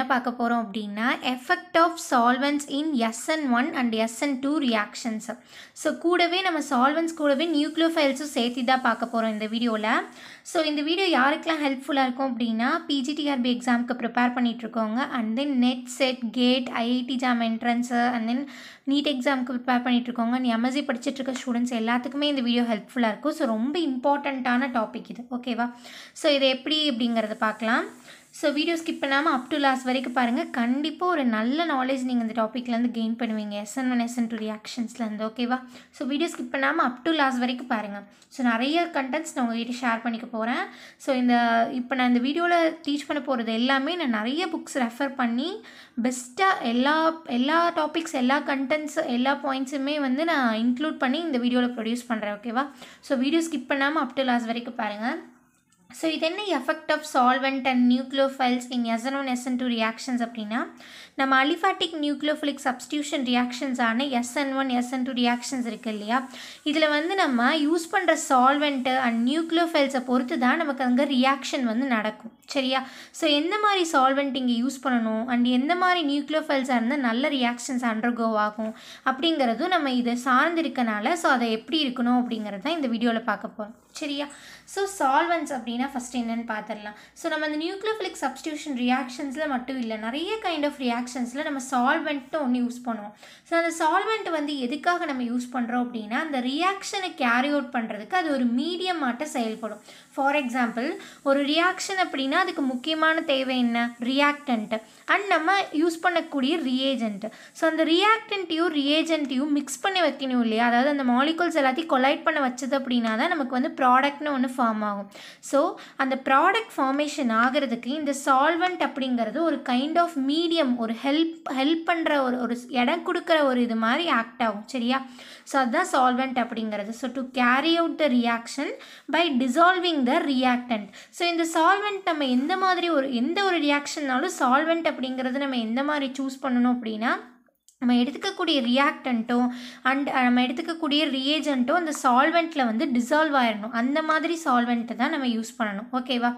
என்ன பார்க்க போகிறோம் அப்படின்னா effect of solvents in S N one and S N two reactions so கூடவே நம்ம சால்வன்ஸ் கூடவே நியூக்ளியோஃபைல்ஸும் சேர்த்து தான் பார்க்க போகிறோம் இந்த வீடியோவில் ஸோ இந்த வீடியோ யாருக்கெல்லாம் ஹெல்ப்ஃபுல்லாக இருக்கும் அப்படின்னா பிஜிடிஆர்பி எக்ஸாமுக்கு ப்ரிப்பேர் பண்ணிகிட்ருக்கோங்க and then NET SET GATE IIT JAM entrance and then NEET எக்ஸாமுக்கு ப்ரிப்பேர் பண்ணிகிட்ருக்கோங்க நீ எம்எஸ்சி படிச்சுட்ருக்க ஸ்டூடெண்ட்ஸ் எல்லாத்துக்குமே இந்த வீடியோ ஹெல்ப்ஃபுல்லாக இருக்கும் ஸோ ரொம்ப இம்பார்ட்டண்ட்டான டாபிக் இது ஓகேவா ஸோ இது எப்படி அப்படிங்கிறத பார்க்கலாம் ஸோ வீடியோ ஸ்கிப் பண்ணாமல் அப் டு லாஸ்ட் வரைக்கும் பாருங்கள் கண்டிப்பாக ஒரு நல்ல நாலேஜ் நீங்கள் இந்த டாப்பிக்லேருந்து கெயின் பண்ணுவீங்க எஸ்என் ஒன் எஸ்என் டூ ரியாக்ஷன்ஸ்லேருந்து ஓகேவா ஸோ வீடியோ ஸ்கிப் பண்ணாமல் அப் டு லாஸ்ட் வரைக்கும் பாருங்கள் ஸோ நிறைய கண்டென்ட்ஸ் நான் உங்ககிட்ட ஷேர் பண்ணிக்க போகிறேன் ஸோ இந்த இப்போ நான் இந்த வீடியோவில் டீச் பண்ண போகிறது எல்லாமே நான் நிறைய புக்ஸ் ரெஃபர் பண்ணி பெஸ்ட்டாக எல்லா எல்லா டாபிக்ஸ் எல்லா கண்டென்ட்ஸ் எல்லா பாயிண்ட்ஸுமே வந்து நான் இன்க்ளூட் பண்ணி இந்த வீடியோவில் ப்ரொடியூஸ் பண்ணுறேன் ஓகேவா ஸோ வீடியோ ஸ்கிப் பண்ணாமல் அப் டு லாஸ்ட் வரைக்கும் பாருங்கள் ஸோ இது என்ன effect of solvent and nucleophiles in S N one SN two reactions அப்படின்னா நம்ம அலிஃபாட்டிக் நியூக்ளியோஃபிலிக் சப்ஸ்டியூஷன் ரியாக்ஷன்ஸ் ஆன S N one SN two reactions இருக்குது இல்லையா இதில் வந்து நம்ம யூஸ் பண்ணுற சால்வெண்ட்டு அண்ட் நியூக்ளியோஃபைல்ஸை பொறுத்து தான் நமக்கு அங்கே ரியாக்ஷன் வந்து நடக்கும் சரியா ஸோ எந்த மாதிரி சால்வெண்ட் இங்கே யூஸ் பண்ணணும் அண்ட் எந்த மாதிரி நியூக்ளியோஃபைல்ஸாக இருந்தால் நல்ல ரியாக்ஷன்ஸ் அண்டர்கோ ஆகும் அப்படிங்கிறதும் நம்ம இதை சார்ந்து இருக்கனால ஸோ அதை எப்படி இருக்கணும் அப்படிங்கிறது தான் இந்த வீடியோவில் பார்க்க போகிறோம் சரியா ஸோ சால்வன்ஸ் அப்படின்னா ஃபஸ்ட் என்னென்னு பார்த்துடலாம் ஸோ நம்ம அந்த நியூக்ளியோஃபிலிக் சப்ஸ்டியூஷன் ரியாக்ஷன்ஸில் மட்டும் இல்லை நிறைய கைண்ட் ஆஃப் ரியாக்ஷன்ஸில் நம்ம சால்வெண்ட்டும் ஒன்று யூஸ் பண்ணுவோம் ஸோ அந்த சால்வெண்ட் வந்து எதுக்காக நம்ம யூஸ் பண்ணுறோம் அப்படின்னா அந்த ரியாக்ஷனை கேரி அவுட் பண்ணுறதுக்கு அது ஒரு மீடியம் மாட்ட செயல்படும் ஃபார் எக்ஸாம்பிள் ஒரு ரியாக்ஷன் அப்படின்னா அதுக்கு முக்கியமான தேவை என்ன ரியாக்டன்ட்டு அண்ட் நம்ம யூஸ் பண்ணக்கூடிய ரியேஜென்ட்டு ஸோ அந்த ரியாக்டன்ட்டையும் ரியேஜென்ட்டையும் மிக்ஸ் பண்ணி வைக்கணும் இல்லையா அதாவது அந்த மாலிகூல்ஸ் எல்லாத்தையும் கொலைட் பண்ண வச்சது அப்படின்னா தான் நமக்கு வந்து ப்ராடக்ட்னு ஒன்று ஃபார்ம் ஆகும் ஸோ அந்த ப்ராடக்ட் ஃபார்மேஷன் ஆகிறதுக்கு இந்த சால்வெண்ட் அப்படிங்கிறது ஒரு கைண்ட் ஆஃப் மீடியம் ஒரு ஹெல்ப் ஹெல்ப் பண்ணுற ஒரு ஒரு இடம் கொடுக்குற ஒரு இது மாதிரி ஆக்ட் ஆகும் சரியா ஸோ அதுதான் சால்வெண்ட் அப்படிங்கிறது so to carry out the reaction by dissolving the reactant so இந்த சால்வெண்ட் நம்ம எந்த மாதிரி ஒரு எந்த ஒரு ரியாக்ஷன்னாலும் சால்வெண்ட் அப்படிங்கிறது நம்ம எந்த மாதிரி சூஸ் பண்ணணும் அப்படின்னா நம்ம எடுத்துக்கக்கூடிய ரியாக்டண்ட்டும் அண்ட் நம்ம எடுத்துக்கக்கூடிய ரியேஜண்ட்டும் அந்த சால்வெண்ட்டில் வந்து டிசால்வ் ஆயிடணும் அந்த மாதிரி சால்வெண்ட்டை தான் நம்ம யூஸ் பண்ணணும் ஓகேவா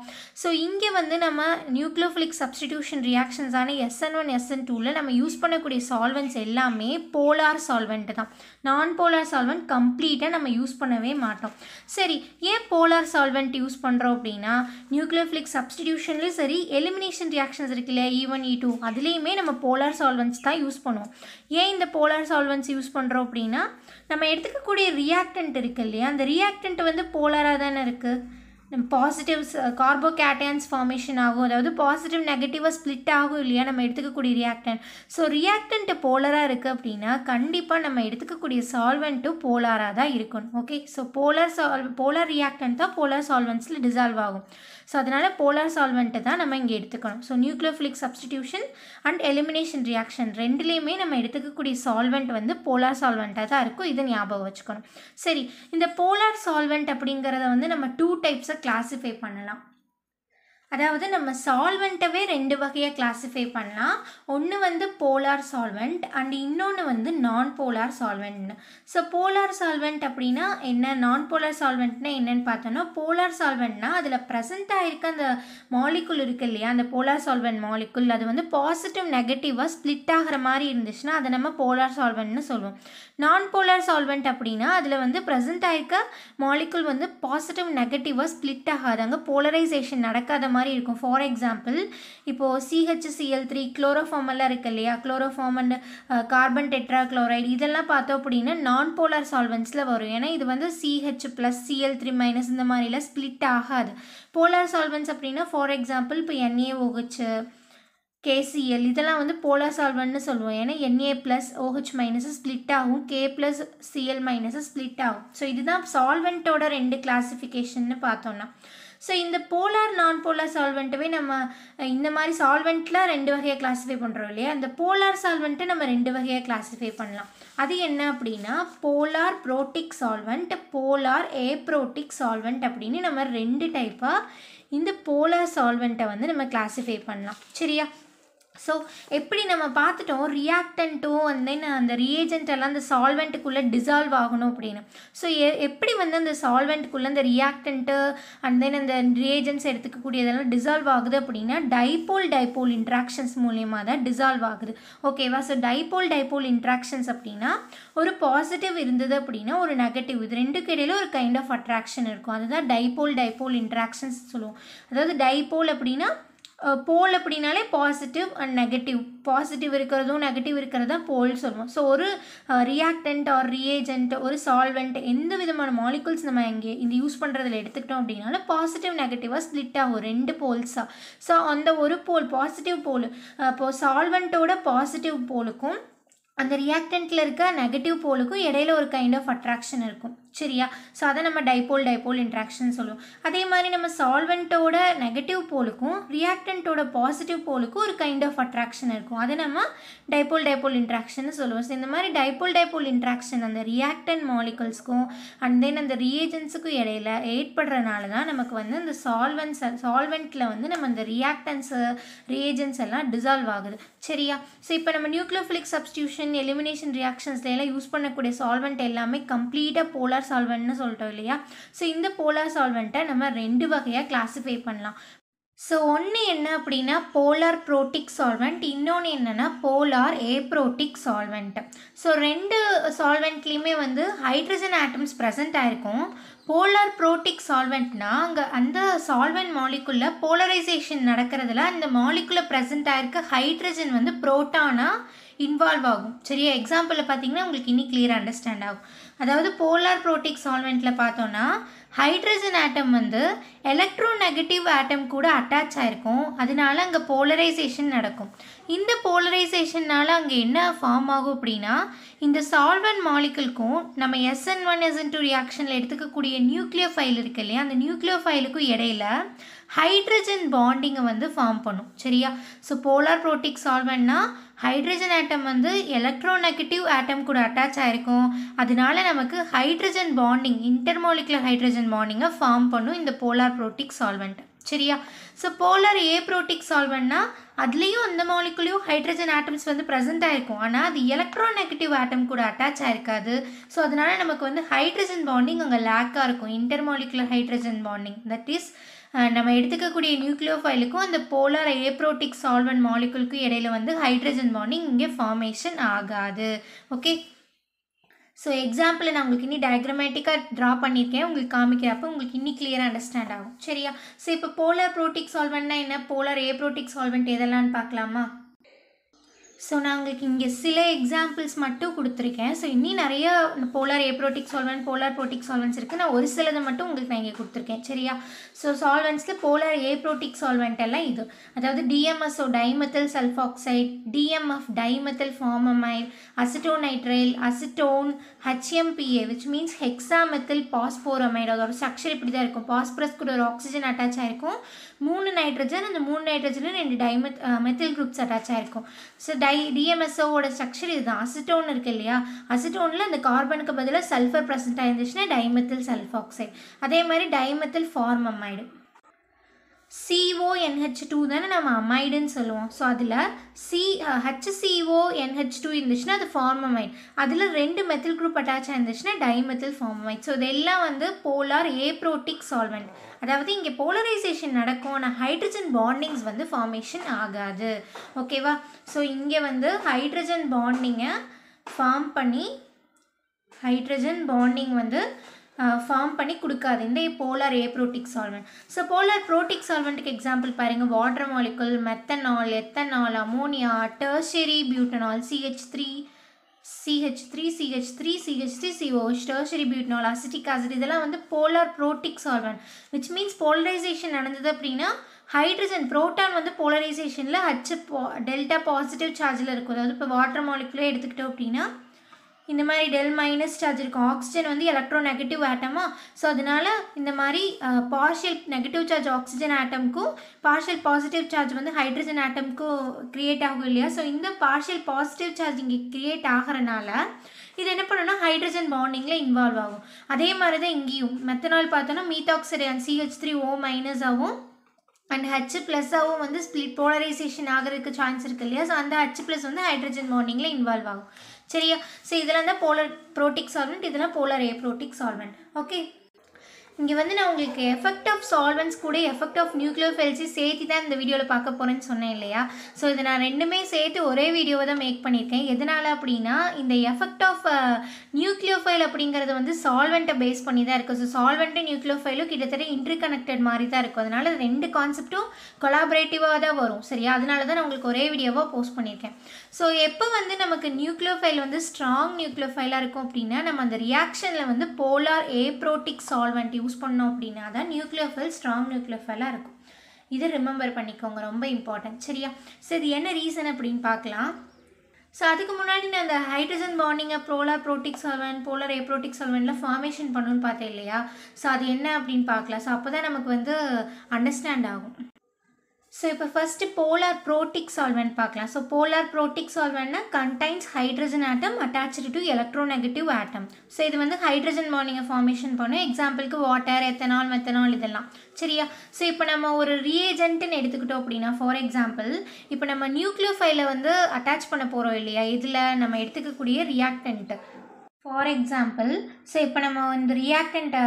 ஸோ இங்கே வந்து நம்ம நியூக்ளோஃபிலிக் சப்ஸ்டிடியூஷன் ரியாக்ஷன்ஸான எஸ்என் ஒன் எஸ்என் டூவில் நம்ம யூஸ் பண்ணக்கூடிய சால்வெண்ட்ஸ் எல்லாமே போலார் சால்வெண்ட்டு தான் நான் போலார் சால்வெண்ட் கம்ப்ளீட்டாக நம்ம யூஸ் பண்ணவே மாட்டோம் சரி ஏன் போலார் சால்வெண்ட் யூஸ் பண்ணுறோம் அப்படின்னா நியூக்ளோஃபிலிக் சப்ஸ்டிடியூஷன்லேயும் சரி எலிமினேஷன் ரியாக்ஷன்ஸ் இருக்குல்ல ஈவன் இ டூ அதுலேயுமே நம்ம போலார் சால்வெண்ட்ஸ் தான் யூஸ் பண்ணுவோம் ஏன் இந்த போலார் சால்வன்ஸ் யூஸ் பண்ணுறோம் அப்படின்னா நம்ம எடுத்துக்கக்கூடிய ரியாக்டன்ட் இருக்குது இல்லையா அந்த ரியாக்டன்ட் வந்து போலாராக தானே இருக்குது பாசிட்டிவ்ஸ் கார்போ ஃபார்மேஷன் ஆகும் அதாவது பாசிட்டிவ் நெகட்டிவாக ஸ்ப்ளிட் ஆகும் இல்லையா நம்ம எடுத்துக்கக்கூடிய ரியாக்டன் ஸோ ரியாக்டன்ட்டு போலராக இருக்குது அப்படின்னா கண்டிப்பாக நம்ம எடுத்துக்கக்கூடிய சால்வெண்ட்டும் போலாராக தான் இருக்கணும் ஓகே ஸோ போலர் சால் போலர் ரியாக்டன்ட் தான் போலர் சால்வன்ஸில் டிசால்வ் ஆகும் ஸோ அதனால் போலார் சால்வெண்ட்டை தான் நம்ம இங்கே எடுத்துக்கணும் so nucleophilic substitution and elimination reaction ரெண்டுலேயுமே நம்ம எடுத்துக்கக்கூடிய சால்வெண்ட் வந்து போலார் சால்வெண்ட்டாக தான் இருக்கும் இதை ஞாபகம் வச்சுக்கணும் சரி இந்த போலார் சால்வெண்ட் அப்படிங்கிறத வந்து நம்ம டூ டைப்ஸை கிளாஸிஃபை பண்ணலாம் அதாவது நம்ம சால்வெண்ட்டவே ரெண்டு வகையாக கிளாஸிஃபை பண்ணலாம் ஒன்று வந்து போலார் சால்வெண்ட் அண்ட் இன்னொன்று வந்து நான் போலார் சால்வெண்ட்னு ஸோ போலார் சால்வெண்ட் அப்படின்னா என்ன நான் போலார் சால்வெண்ட்னா என்னென்னு பார்த்தோன்னா போலார் சால்வெண்ட்னா அதில் ப்ரெசென்ட் ஆகிருக்க அந்த மாலிக்குல் இருக்குது இல்லையா அந்த போலார் சால்வெண்ட் மாலிக்குல் அது வந்து பாசிட்டிவ் நெகட்டிவாக ஸ்ப்ளிட் ஆகிற மாதிரி இருந்துச்சுன்னா அதை நம்ம போலார் சால்வெண்ட்னு சொல்லுவோம் நான் போலார் சால்வெண்ட் அப்படின்னா அதில் வந்து ப்ரெசென்ட் ஆகிருக்க மாலிக்குல் வந்து பாசிட்டிவ் நெகட்டிவாக ஸ்ப்ளிட் ஆகாதாங்க போலரைசேஷன் நடக்காத மாதிரி இருக்கும் ஃபார் எக்ஸாம்பிள் இப்போது சிஹெச்சிஎல் த்ரீ குளோரோஃபார்மெல்லாம் இருக்குது இல்லையா chloroform and carbon tetrachloride இதெல்லாம் பார்த்தோம் அப்படின்னா நான் போலார் சால்வெண்ட்ஸில் வரும் ஏன்னா இது வந்து CH plus Cl three minus இந்த மாதிரிலாம் ஸ்ப்ளிட் ஆகாது போலார் சால்வெண்ட்ஸ் அப்படின்னா ஃபார் எக்ஸாம்பிள் இப்போ என்ஏஓஹெச் கேசிஎல் இதெல்லாம் வந்து போலார் சால்வன்ட்னு சொல்லுவோம் ஏன்னா Na plus OH minus split ஆகும் K plus Cl minus split ஆகும் ஸோ இதுதான் சால்வெண்ட்டோட ரெண்டு கிளாஸிஃபிகேஷன்னு பார்த்தோன்னா ஸோ இந்த போலார் நான் போலார் சால்வெண்ட்டுமே நம்ம இந்த மாதிரி சால்வெண்ட்டில் ரெண்டு வகையாக கிளாஸிஃபை பண்ணுறோம் இல்லையா அந்த போலார் சால்வெண்ட்டை நம்ம ரெண்டு வகையாக கிளாஸிஃபை பண்ணலாம் அது என்ன அப்படின்னா polar protic solvent polar aprotic solvent அப்படின்னு நம்ம ரெண்டு டைப்பாக இந்த போலார் சால்வெண்ட்டை வந்து நம்ம கிளாஸிஃபை பண்ணலாம் சரியா ஸோ எப்படி நம்ம பார்த்துட்டோம் ரியாக்டன்ட்டும் வந்து அந்த ரியேஜென்ட் எல்லாம் அந்த சால்வெண்ட்டுக்குள்ளே டிசால்வ் ஆகணும் அப்படின்னு ஸோ எ எப்படி வந்து அந்த சால்வெண்ட்டுக்குள்ளே அந்த ரியாக்டன்ட்டு அண்ட் தென் அந்த ரியேஜென்ட்ஸ் எடுத்துக்கக்கூடியதெல்லாம் டிசால்வ் ஆகுது அப்படின்னா டைபோல் டைபோல் இன்ட்ராக்ஷன்ஸ் மூலியமாக தான் டிசால்வ் ஆகுது ஓகேவா ஸோ டைபோல் டைபோல் இன்ட்ராக்ஷன்ஸ் அப்படின்னா ஒரு பாசிட்டிவ் இருந்தது அப்படின்னா ஒரு நெகட்டிவ் இது ரெண்டுக்கு இடையில ஒரு கைண்ட் ஆஃப் அட்ராக்ஷன் இருக்கும் அதுதான் டைபோல் டைபோல் இன்ட்ராக்ஷன்ஸ் சொல்லுவோம் அதாவது டைபோல் அப்படின்னா போல் அப்படின்னாலே பாசிட்டிவ் அண்ட் நெகட்டிவ் பாசிட்டிவ் இருக்கிறதும் நெகட்டிவ் இருக்கிறதா போல் சொல்லுவோம் ஸோ ஒரு ரியாக்டன்ட் ஆர் ரியேஜென்ட் ஒரு சால்வெண்ட் எந்த விதமான மாலிகுல்ஸ் நம்ம இங்கே இந்த யூஸ் பண்ணுறதுல எடுத்துக்கிட்டோம் அப்படின்னால பாசிட்டிவ் நெகட்டிவாக ஸ்ப்ளிட் ஆகும் ரெண்டு போல்ஸாக ஸோ அந்த ஒரு போல் பாசிட்டிவ் போல் இப்போது சால்வெண்ட்டோட பாசிட்டிவ் போலுக்கும் அந்த ரியாக்டண்ட்டில் இருக்க நெகட்டிவ் போலுக்கும் இடையில ஒரு கைண்ட் ஆஃப் அட்ராக்ஷன் இருக்கும் சரியா ஸோ அதை நம்ம டைபோல் டைபோல் இன்ட்ராக்ஷன் சொல்லுவோம் அதே மாதிரி நம்ம சால்வெண்ட்டோட நெகட்டிவ் போலுக்கும் ரியாக்டண்ட்டோட பாசிட்டிவ் போலுக்கும் ஒரு கைண்ட் ஆஃப் அட்ராக்ஷன் இருக்கும் அதை நம்ம டைபோல் டைபோல் இன்ட்ராக்ஷன் சொல்லுவோம் ஸோ இந்த மாதிரி டைபோல் டைபோல் இன்ட்ராக்ஷன் அந்த ரியாக்டன் மாலிகல்ஸ்க்கும் அண்ட் தென் அந்த ரியேஜன்ஸுக்கும் இடையில ஏற்படுறதுனால தான் நமக்கு வந்து அந்த சால்வென்ட்ஸ் சால்வெண்ட்டில் வந்து நம்ம அந்த ரியாக்டன்ஸு ரியேஜன்ஸ் எல்லாம் டிசால்வ் ஆகுது சரியா ஸோ இப்போ நம்ம நியூக்ளியோஃபிலிக் சப்ஸ்டியூஷன் ஈத்தேன் எலிமினேஷன் ரியாக்ஷன்ஸ்லாம் யூஸ் பண்ணக்கூடிய சால்வெண்ட் எல்லாமே கம்ப்ளீட்டாக போலார் சால்வெண்ட்னு சொல்லிட்டோம் இல்லையா ஸோ இந்த போலார் சால்வெண்ட்டை நம்ம ரெண்டு வகையாக கிளாஸிஃபை பண்ணலாம் ஸோ ஒன்று என்ன அப்படின்னா போலார் ப்ரோட்டிக் சால்வெண்ட் இன்னொன்று என்னென்னா போலார் ஏப்ரோட்டிக் சால்வெண்ட் ஸோ ரெண்டு சால்வெண்ட்லேயுமே வந்து ஹைட்ரஜன் ஆட்டம்ஸ் ப்ரெசென்ட் ஆகிருக்கும் போலார் ப்ரோட்டிக் சால்வெண்ட்னா அங்கே அந்த சால்வெண்ட் மாலிக்குலில் போலரைசேஷன் நடக்கிறதுல அந்த மாலிக்குலர் ப்ரெசென்ட் ஆகிருக்க ஹைட்ரஜன் வந்து ப்ரோட்டானாக இன்வால்வ் ஆகும் சரியா எக்ஸாம்பிளில் பார்த்தீங்கன்னா உங்களுக்கு இன்னும் கிளியர் அண்டர்ஸ்டாண்ட் ஆகும் அதாவது போலார் ப்ரோட்டிக் சால்வெண்ட்டில் பார்த்தோன்னா ஹைட்ரஜன் ஆட்டம் வந்து எலக்ட்ரோ நெகட்டிவ் ஆட்டம் கூட அட்டாச் ஆகிருக்கும் அதனால அங்கே போலரைசேஷன் நடக்கும் இந்த போலரைசேஷனால் அங்கே என்ன ஃபார்ம் ஆகும் அப்படின்னா இந்த சால்வன் மாலிக்கலுக்கும் நம்ம எஸ்என் ஒன் எஸ்என் டூ ரியாக்ஷனில் எடுத்துக்கக்கூடிய நியூக்ளியர் ஃபைல் இருக்கு இல்லையா அந்த நியூக்ளியர் ஃபைலுக்கும் இடையில ஹைட்ரஜன் பாண்டிங்கை வந்து ஃபார்ம் பண்ணும் சரியா ஸோ போலார் ப்ரோட்டிக் சால்வன்னா ஹைட்ரஜன் ஆட்டம் வந்து எலக்ட்ரோ நெகட்டிவ் ஆட்டம் கூட அட்டாச் ஆகிருக்கும் அதனால நமக்கு ஹைட்ரஜன் பாண்டிங் இன்டர்மோலிகுலர் ஹைட்ரஜன் பாண்டிங்கை ஃபார்ம் பண்ணும் இந்த போலார் ப்ரோட்டிக் சால்வெண்ட் சரியா ஸோ போலார் ஏப்ரோட்டிக் சால்வெண்ட்னா அதுலேயும் அந்த மாலிகுலையும் ஹைட்ரஜன் ஆட்டம்ஸ் வந்து ப்ரெசென்ட் ஆகிருக்கும் ஆனால் அது எலக்ட்ரோ நெகட்டிவ் ஆட்டம் கூட அட்டாச் ஆகிருக்காது ஸோ அதனால நமக்கு வந்து ஹைட்ரஜன் பாண்டிங் அங்கே லேக்காக இருக்கும் inter hydrogen bonding that is நம்ம எடுத்துக்கக்கூடிய நியூக்ளியோஃபைலுக்கும் அந்த போலார் ஏப்ரோட்டிக் சால்வன் மாலிகுலுக்கும் இடையில வந்து ஹைட்ரஜன் பாண்டிங் இங்கே ஃபார்மேஷன் ஆகாது ஓகே ஸோ எக்ஸாம்பிள் நான் உங்களுக்கு இன்னும் டயக்ரமேட்டிக்காக ட்ரா பண்ணியிருக்கேன் உங்களுக்கு காமிக்கிறப்ப உங்களுக்கு இன்னி கிளியராக அண்டர்ஸ்டாண்ட் ஆகும் சரியா ஸோ இப்போ போலார் ப்ரோட்டிக் சால்வெண்ட்னா என்ன போலார் ஏ ப்ரோட்டிக் சால்வெண்ட் எதெல்லாம்னு பார்க்கலாமா ஸோ நான் உங்களுக்கு இங்கே சில எக்ஸாம்பிள்ஸ் மட்டும் கொடுத்துருக்கேன் ஸோ இன்னும் நிறைய polar aprotic solvent polar protic solvents இருக்குது நான் ஒரு சிலதை மட்டும் உங்களுக்கு நான் இங்கே கொடுத்துருக்கேன் சரியா ஸோ சால்வெண்ட்ஸில் போலார் ஏப்ரோட்டிக் சால்வெண்ட் எல்லாம் இது அதாவது DMSO dimethyl sulphoxide DMF dimethyl formamide acetonitrile acetone HMPA which means hexamethyl phosphoramide அதோட ஸ்ட்ரக்சர் இப்படி தான் இருக்கும் பாஸ்பரஸ் கூட ஒரு ஆக்சிஜன் அட்டாச் ஆகிருக்கும் மூணு நைட்ரஜன் அந்த மூணு நைட்ரஜனில் ரெண்டு டைமெத் மெத்தில் குரூப்ஸ் அட்டாச் ஆகிருக்கும் ஸோ டை டிஎம்எஸ்ஓட ஸ்ட்ரக்சர் இதுதான் அசிட்டோன் இருக்குது இல்லையா அசிட்டோனில் அந்த கார்பனுக்கு பதிலாக சல்ஃபர் ப்ரெசென்ட் ஆகிருந்துச்சுன்னா டைமெத்தில் சல்ஃபாக்சைடு அதே மாதிரி டைமெத்தில் ஃபார்மம் ஆகிடும் சிஓஎன்ஹெச் டூ தானே நம்ம அமைடுன்னு சொல்லுவோம் ஸோ அதில் சி ஹெச்சிஓ என்ஹெச் டூ இருந்துச்சுன்னா அது ஃபார்மமைட் அதில் ரெண்டு மெத்தில் குரூப் அட்டாச்சாக ஆயிருந்துச்சுன்னா டைமெத்தில் ஃபார்மமைட் ஸோ இதெல்லாம் வந்து போலார் ஏப்ரோட்டிக் சால்வெண்ட் அதாவது இங்கே போலரைசேஷன் நடக்கும் ஆனால் ஹைட்ரஜன் பாண்டிங்ஸ் வந்து ஃபார்மேஷன் ஆகாது ஓகேவா ஸோ இங்கே வந்து ஹைட்ரஜன் பாண்டிங்கை ஃபார்ம் பண்ணி ஹைட்ரஜன் பாண்டிங் வந்து ஃபார்ம் பண்ணி கொடுக்காது இந்த polar aprotic solvent so polar protic சால்வெண்ட்டுக்கு எக்ஸாம்பிள் பாருங்கள் water molecule methanol ethanol ammonia tertiary butanol CH three CH three CH three CH three CO tertiary butanol acetic acid இதெல்லாம் வந்து polar protic solvent which means polarization நடந்தது அப்படின்னா hydrogen proton வந்து போலரைசேஷனில் H delta positive சார்ஜில் இருக்கும் அதாவது இப்போ வாட்டர் மாலிகுலே எடுத்துக்கிட்டோம் அப்படின்னா இந்த மாதிரி டெல் மைனஸ் சார்ஜ் இருக்கும் ஆக்சிஜன் வந்து எலக்ட்ரோ நெகட்டிவ் ஆட்டமாக ஸோ அதனால் இந்த மாதிரி பார்ஷியல் நெகட்டிவ் சார்ஜ் ஆக்சிஜன் ஆட்டம்க்கும் பார்ஷியல் பாசிட்டிவ் சார்ஜ் வந்து ஹைட்ரஜன் ஆட்டம்க்கும் க்ரியேட் ஆகும் இல்லையா ஸோ இந்த பார்ஷியல் பாசிட்டிவ் சார்ஜ் இங்கே க்ரியேட் ஆகிறனால இது என்ன பண்ணணும்னா ஹைட்ரஜன் பாண்டிங்கில் இன்வால்வ் ஆகும் அதே மாதிரி தான் இங்கேயும் மெத்தனால் பார்த்தோன்னா and CH three O minus ஆகும் அண்ட் ஹச் ப்ளஸ்ஸாகவும் வந்து ஸ்பிளிட் போலரைசேஷன் ஆகிறதுக்கு சான்ஸ் இருக்குது இல்லையா ஸோ அந்த ஹச் ப்ளஸ் வந்து ஹைட்ரஜன் பாண்டிங்கில் இன்வால்வ் ஆகும் சரியா ஸோ இதெல்லாம் தான் போலர் ப்ரோட்டிக் சால்வெண்ட் இதெல்லாம் போலர் ஏப்ரோட்டிக் சால்வெண்ட் ஓகே இங்கே வந்து நான் உங்களுக்கு எஃபெக்ட் ஆஃப் சால்வெண்ட்ஸ் கூட எஃபெக்ட் ஆஃப் நியூக்ளியர் சேர்த்து தான் இந்த வீடியோவில் பார்க்க போகிறேன்னு சொன்னேன் இல்லையா ஸோ இதை நான் ரெண்டுமே சேர்த்து ஒரே வீடியோவை தான் மேக் பண்ணியிருக்கேன் எதனால் அப்படின்னா இந்த எஃபெக்ட் ஆஃப் நியூக்ளியோஃபைல் அப்படிங்கிறது வந்து சால்வெண்ட்டை பேஸ் பண்ணி தான் இருக்குது ஸோ சால்வெண்ட்டும் நியூக்ளியோஃபைலும் கிட்டத்தட்ட இன்டர் கனெக்டட் மாதிரி தான் இருக்கும் அதனால் ரெண்டு கான்செப்ட்டும் கொலாபரேட்டிவாக தான் வரும் சரியா அதனால தான் நான் உங்களுக்கு ஒரே வீடியோவாக போஸ்ட் பண்ணியிருக்கேன் ஸோ எப்போ வந்து நமக்கு நியூக்ளியோஃபைல் வந்து ஸ்ட்ராங் நியூக்ளியோஃபைலாக இருக்கும் அப்படின்னா நம்ம அந்த ரியாக்ஷனில் வந்து போலார் ஏப்ரோட்டிக் சால்வெண்ட் யூஸ் பண்ணோம் அப்படின்னா தான் நியூக்ளியோஃபைல் ஸ்ட்ராங் நியூக்ளியோஃபைலாக இருக்கும் இதை ரிமெம்பர் பண்ணிக்கோங்க ரொம்ப இம்பார்ட்டன்ட் சரியா ஸோ இது என்ன ரீசன் அப்படின்னு பார்க்கலாம் ஸோ அதுக்கு முன்னாடி நான் அந்த ஹைட்ரஜன் பாண்டிங்கை polar protic solvent polar aprotic சல்வனில் ஃபார்மேஷன் பண்ணுன்னு பார்த்தேன் இல்லையா ஸோ அது என்ன அப்படின்னு பார்க்கலாம் ஸோ அப்போ தான் நமக்கு வந்து அண்டர்ஸ்டாண்ட் ஆகும் ஸோ இப்போ ஃபஸ்ட்டு போலார் ப்ரோட்டிக் சால்வெண்ட் பார்க்கலாம் ஸோ போலார் ப்ரோட்டிக் சால்வெண்ட்னா contains hydrogen atom attach to negative atom so இது வந்து ஹைட்ரஜன் மார்னிங்கை ஃபார்மேஷன் பண்ணும் எக்ஸாம்பிளுக்கு வாட்டர் எத்தனால் மெத்தனால் இதெல்லாம் சரியா ஸோ இப்போ நம்ம ஒரு ரியேஜென்ட்னு எடுத்துக்கிட்டோம் அப்படின்னா ஃபார் எக்ஸாம்பிள் இப்போ நம்ம நியூக்ளியோஃபைல வந்து அட்டாச் பண்ண போகிறோம் இல்லையா இதில் நம்ம எடுத்துக்கக்கூடிய ரியாக்டன்ட்டு ஃபார் எக்ஸாம்பிள் ஸோ இப்போ நம்ம வந்து ரியாக்டண்ட்டை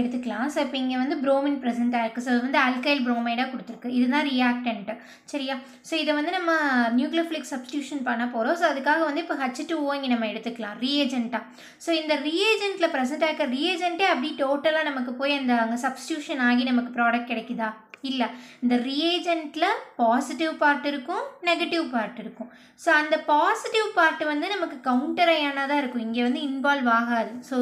எடுத்துக்கலாம் ஸோ இப்போ இங்கே வந்து ப்ரோமின் ப்ரெசென்ட்டாக இருக்குது ஸோ வந்து அல்கைல் ப்ரோமைடாக கொடுத்துருக்கு இதுதான் ரியாக்டண்ட்டு சரியா ஸோ இதை வந்து நம்ம நியூக்ளியோஃபிலிக் சப்ஸ்டியூஷன் பண்ண போகிறோம் ஸோ அதுக்காக வந்து இப்போ ஹச் டூஓ இங்கே நம்ம எடுத்துக்கலாம் ரீஏஜென்ட்டாக ஸோ இந்த ரீஏஜென்ட்டில் ப்ரெசென்ட் ஆகிருக்க ரீஏஜென்ட்டே அப்படி டோட்டலாக நமக்கு போய் அந்த அங்கே சப்ஸ்டியூஷன் ஆகி நமக்கு ப்ராடக்ட் கிடைக்குதா இல்லை இந்த ரியேஜெண்ட்டில் பாசிட்டிவ் பார்ட் இருக்கும் நெகட்டிவ் பார்ட் இருக்கும் ஸோ அந்த பாசிட்டிவ் பார்ட் வந்து நமக்கு கவுண்டர் அயனாக இருக்கும் இங்கே வந்து இன்வால்வ் ஆகாது ஸோ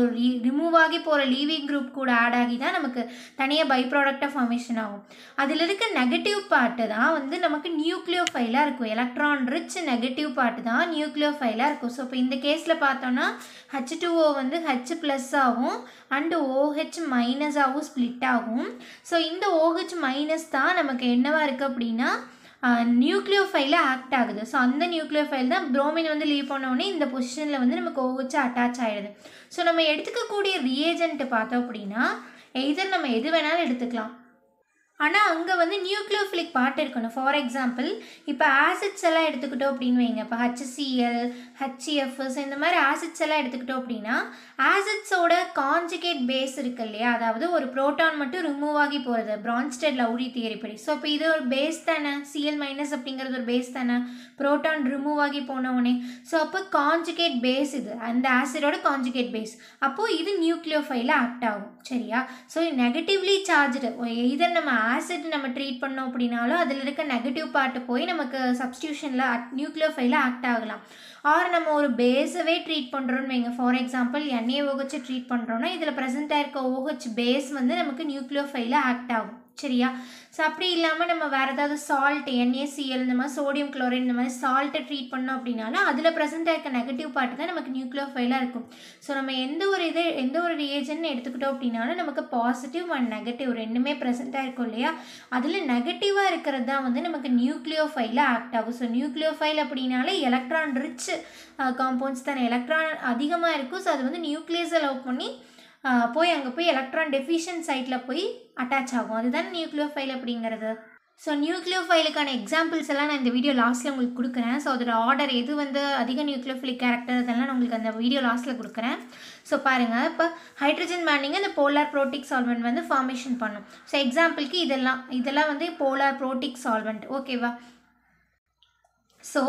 ரிமூவ் ஆகி போகிற லீவிங் குரூப் கூட ஆட் ஆகி தான் நமக்கு தனியாக பை ப்ராடக்டாக ஃபார்மேஷன் ஆகும் அதில் இருக்க நெகட்டிவ் பார்ட்டு தான் வந்து நமக்கு நியூக்ளியோ ஃபைலாக இருக்கும் எலக்ட்ரான் ரிச் நெகட்டிவ் பார்ட்டு தான் நியூக்ளியோ ஃபைலாக இருக்கும் ஸோ இப்போ இந்த கேஸில் பார்த்தோன்னா ஹச் டூஓ வந்து ஹச் ப்ளஸ் ஆகும் அண்டு ஓஹெச் மைனஸாகவும் ஸ்ப்ளிட் ஆகும் ஸோ இந்த ஓஹெச் மைனஸ் மைனஸ் தான் நமக்கு என்னவாக இருக்குது அப்படின்னா நியூக்ளியோஃபைல ஆக்ட் ஆகுது ஸோ அந்த நியூக்ளியோஃபைல் தான் ப்ரோமின் வந்து லீவ் பண்ணோடனே இந்த பொசிஷனில் வந்து நமக்கு ஓஹெச்சு அட்டாச் ஆகிடுது ஸோ நம்ம எடுத்துக்கக்கூடிய ரியேஜென்ட் பார்த்தோம் அப்படின்னா எய்தர் நம்ம எது வேணாலும் எடுத்துக்கலாம் ஆனால் அங்கே வந்து நியூக்ளியோஃபிலிக் பார்ட் இருக்கணும் ஃபார் எக்ஸாம்பிள் இப்போ ஆசிட்ஸ் எல்லாம் எடுத்துக்கிட்டோம் அப்படின்னு வைங்க இப்போ ஹச்சிசிஎல் ஹச்சிஎஃப்எஸ் இந்த மாதிரி ஆசிட்ஸ் எல்லாம் எடுத்துக்கிட்டோம் அப்படின்னா ஆசிட்ஸோட கான்ஜிகேட் பேஸ் இருக்கு இல்லையா அதாவது ஒரு ப்ரோட்டான் மட்டும் ரிமூவ் ஆகி போகிறது பிரான்ஸ்டெட் லவுடி தியரி படி ஸோ இப்போ இது ஒரு பேஸ் தானே சிஎல் மைனஸ் அப்படிங்கிறது ஒரு பேஸ் தானே ப்ரோட்டான் ரிமூவ் ஆகி போனவுடனே ஸோ அப்போ கான்ஜிகேட் பேஸ் இது அந்த ஆசிடோட கான்ஜிகேட் பேஸ் அப்போது இது நியூக்ளியோஃபைல ஆக்ட் ஆகும் சரியா ஸோ நெகட்டிவ்லி சார்ஜு இதை நம்ம ஆசிட் நம்ம ட்ரீட் பண்ணோம் அப்படின்னாலும் அதில் இருக்க நெகட்டிவ் பார்ட்டு போய் நமக்கு சப்ஸ்டியூஷனில் நியூக்ளியோ ஃபைலில் ஆக்ட் ஆகலாம் ஆர் நம்ம ஒரு பேஸவே ட்ரீட் பண்ணுறோன்னு வைங்க ஃபார் எக்ஸாம்பிள் எண்ணெயை ஓகச்சு ட்ரீட் பண்ணுறோன்னா இதில் ப்ரெசென்ட் ஆகிருக்க ஓஹெச் பேஸ் வந்து நமக்கு நியூக்ளியோஃபைல ஃபைலில் ஆக்ட் ஆகும் சரியா ஸோ அப்படி இல்லாமல் நம்ம வேறு ஏதாவது சால்ட் என்ஏசிஎல் இந்த மாதிரி சோடியம் குளோரைட் இந்த மாதிரி சால்ட்டை ட்ரீட் பண்ணோம் அப்படின்னாலும் அதில் ப்ரெசென்ட் இருக்க நெகட்டிவ் பார்ட்டு தான் நமக்கு நியூக்ளியோஃபைலாக இருக்கும் ஸோ நம்ம எந்த ஒரு இது எந்த ஒரு ரியேஜன் எடுத்துக்கிட்டோம் அப்படின்னாலும் நமக்கு பாசிட்டிவ் அண்ட் நெகட்டிவ் ரெண்டுமே ப்ரெசென்ட்டாக இருக்கும் இல்லையா அதில் நெகட்டிவாக இருக்கிறது தான் வந்து நமக்கு நியூக்ளியோஃபைலில் ஆக்ட் ஆகும் ஸோ நியூக்ளியோஃபைல் அப்படின்னாலே எலக்ட்ரான் ரிச் காம்பவுண்ட்ஸ் தானே எலக்ட்ரான் அதிகமாக இருக்கும் ஸோ அது வந்து நியூக்ளியஸை லவ் பண்ணி போய் அங்கே போய் எலக்ட்ரான் டெஃபிஷியன் சைட்டில் போய் அட்டாச் ஆகும் அதுதான் நியூக்ளியோஃபைல் அப்படிங்கிறது ஸோ நியூக்ளியோஃபைலுக்கான எக்ஸாம்பிள்ஸ் எல்லாம் நான் இந்த வீடியோ லாஸ்ட்டில் உங்களுக்கு கொடுக்குறேன் ஸோ அதோட ஆர்டர் எது வந்து அதிக நியூக்ளியோஃபிலிக் கேரக்டர் அதெல்லாம் நான் உங்களுக்கு அந்த வீடியோ லாஸ்ட்டில் கொடுக்குறேன் ஸோ பாருங்கள் இப்போ ஹைட்ரஜன் பேண்டிங் இந்த போலார் ப்ரோட்டிக் சால்வெண்ட் வந்து ஃபார்மேஷன் பண்ணும் ஸோ எக்ஸாம்பிளுக்கு இதெல்லாம் இதெல்லாம் வந்து போலார் ப்ரோட்டிக் சால்வெண்ட் ஓகேவா ஸோ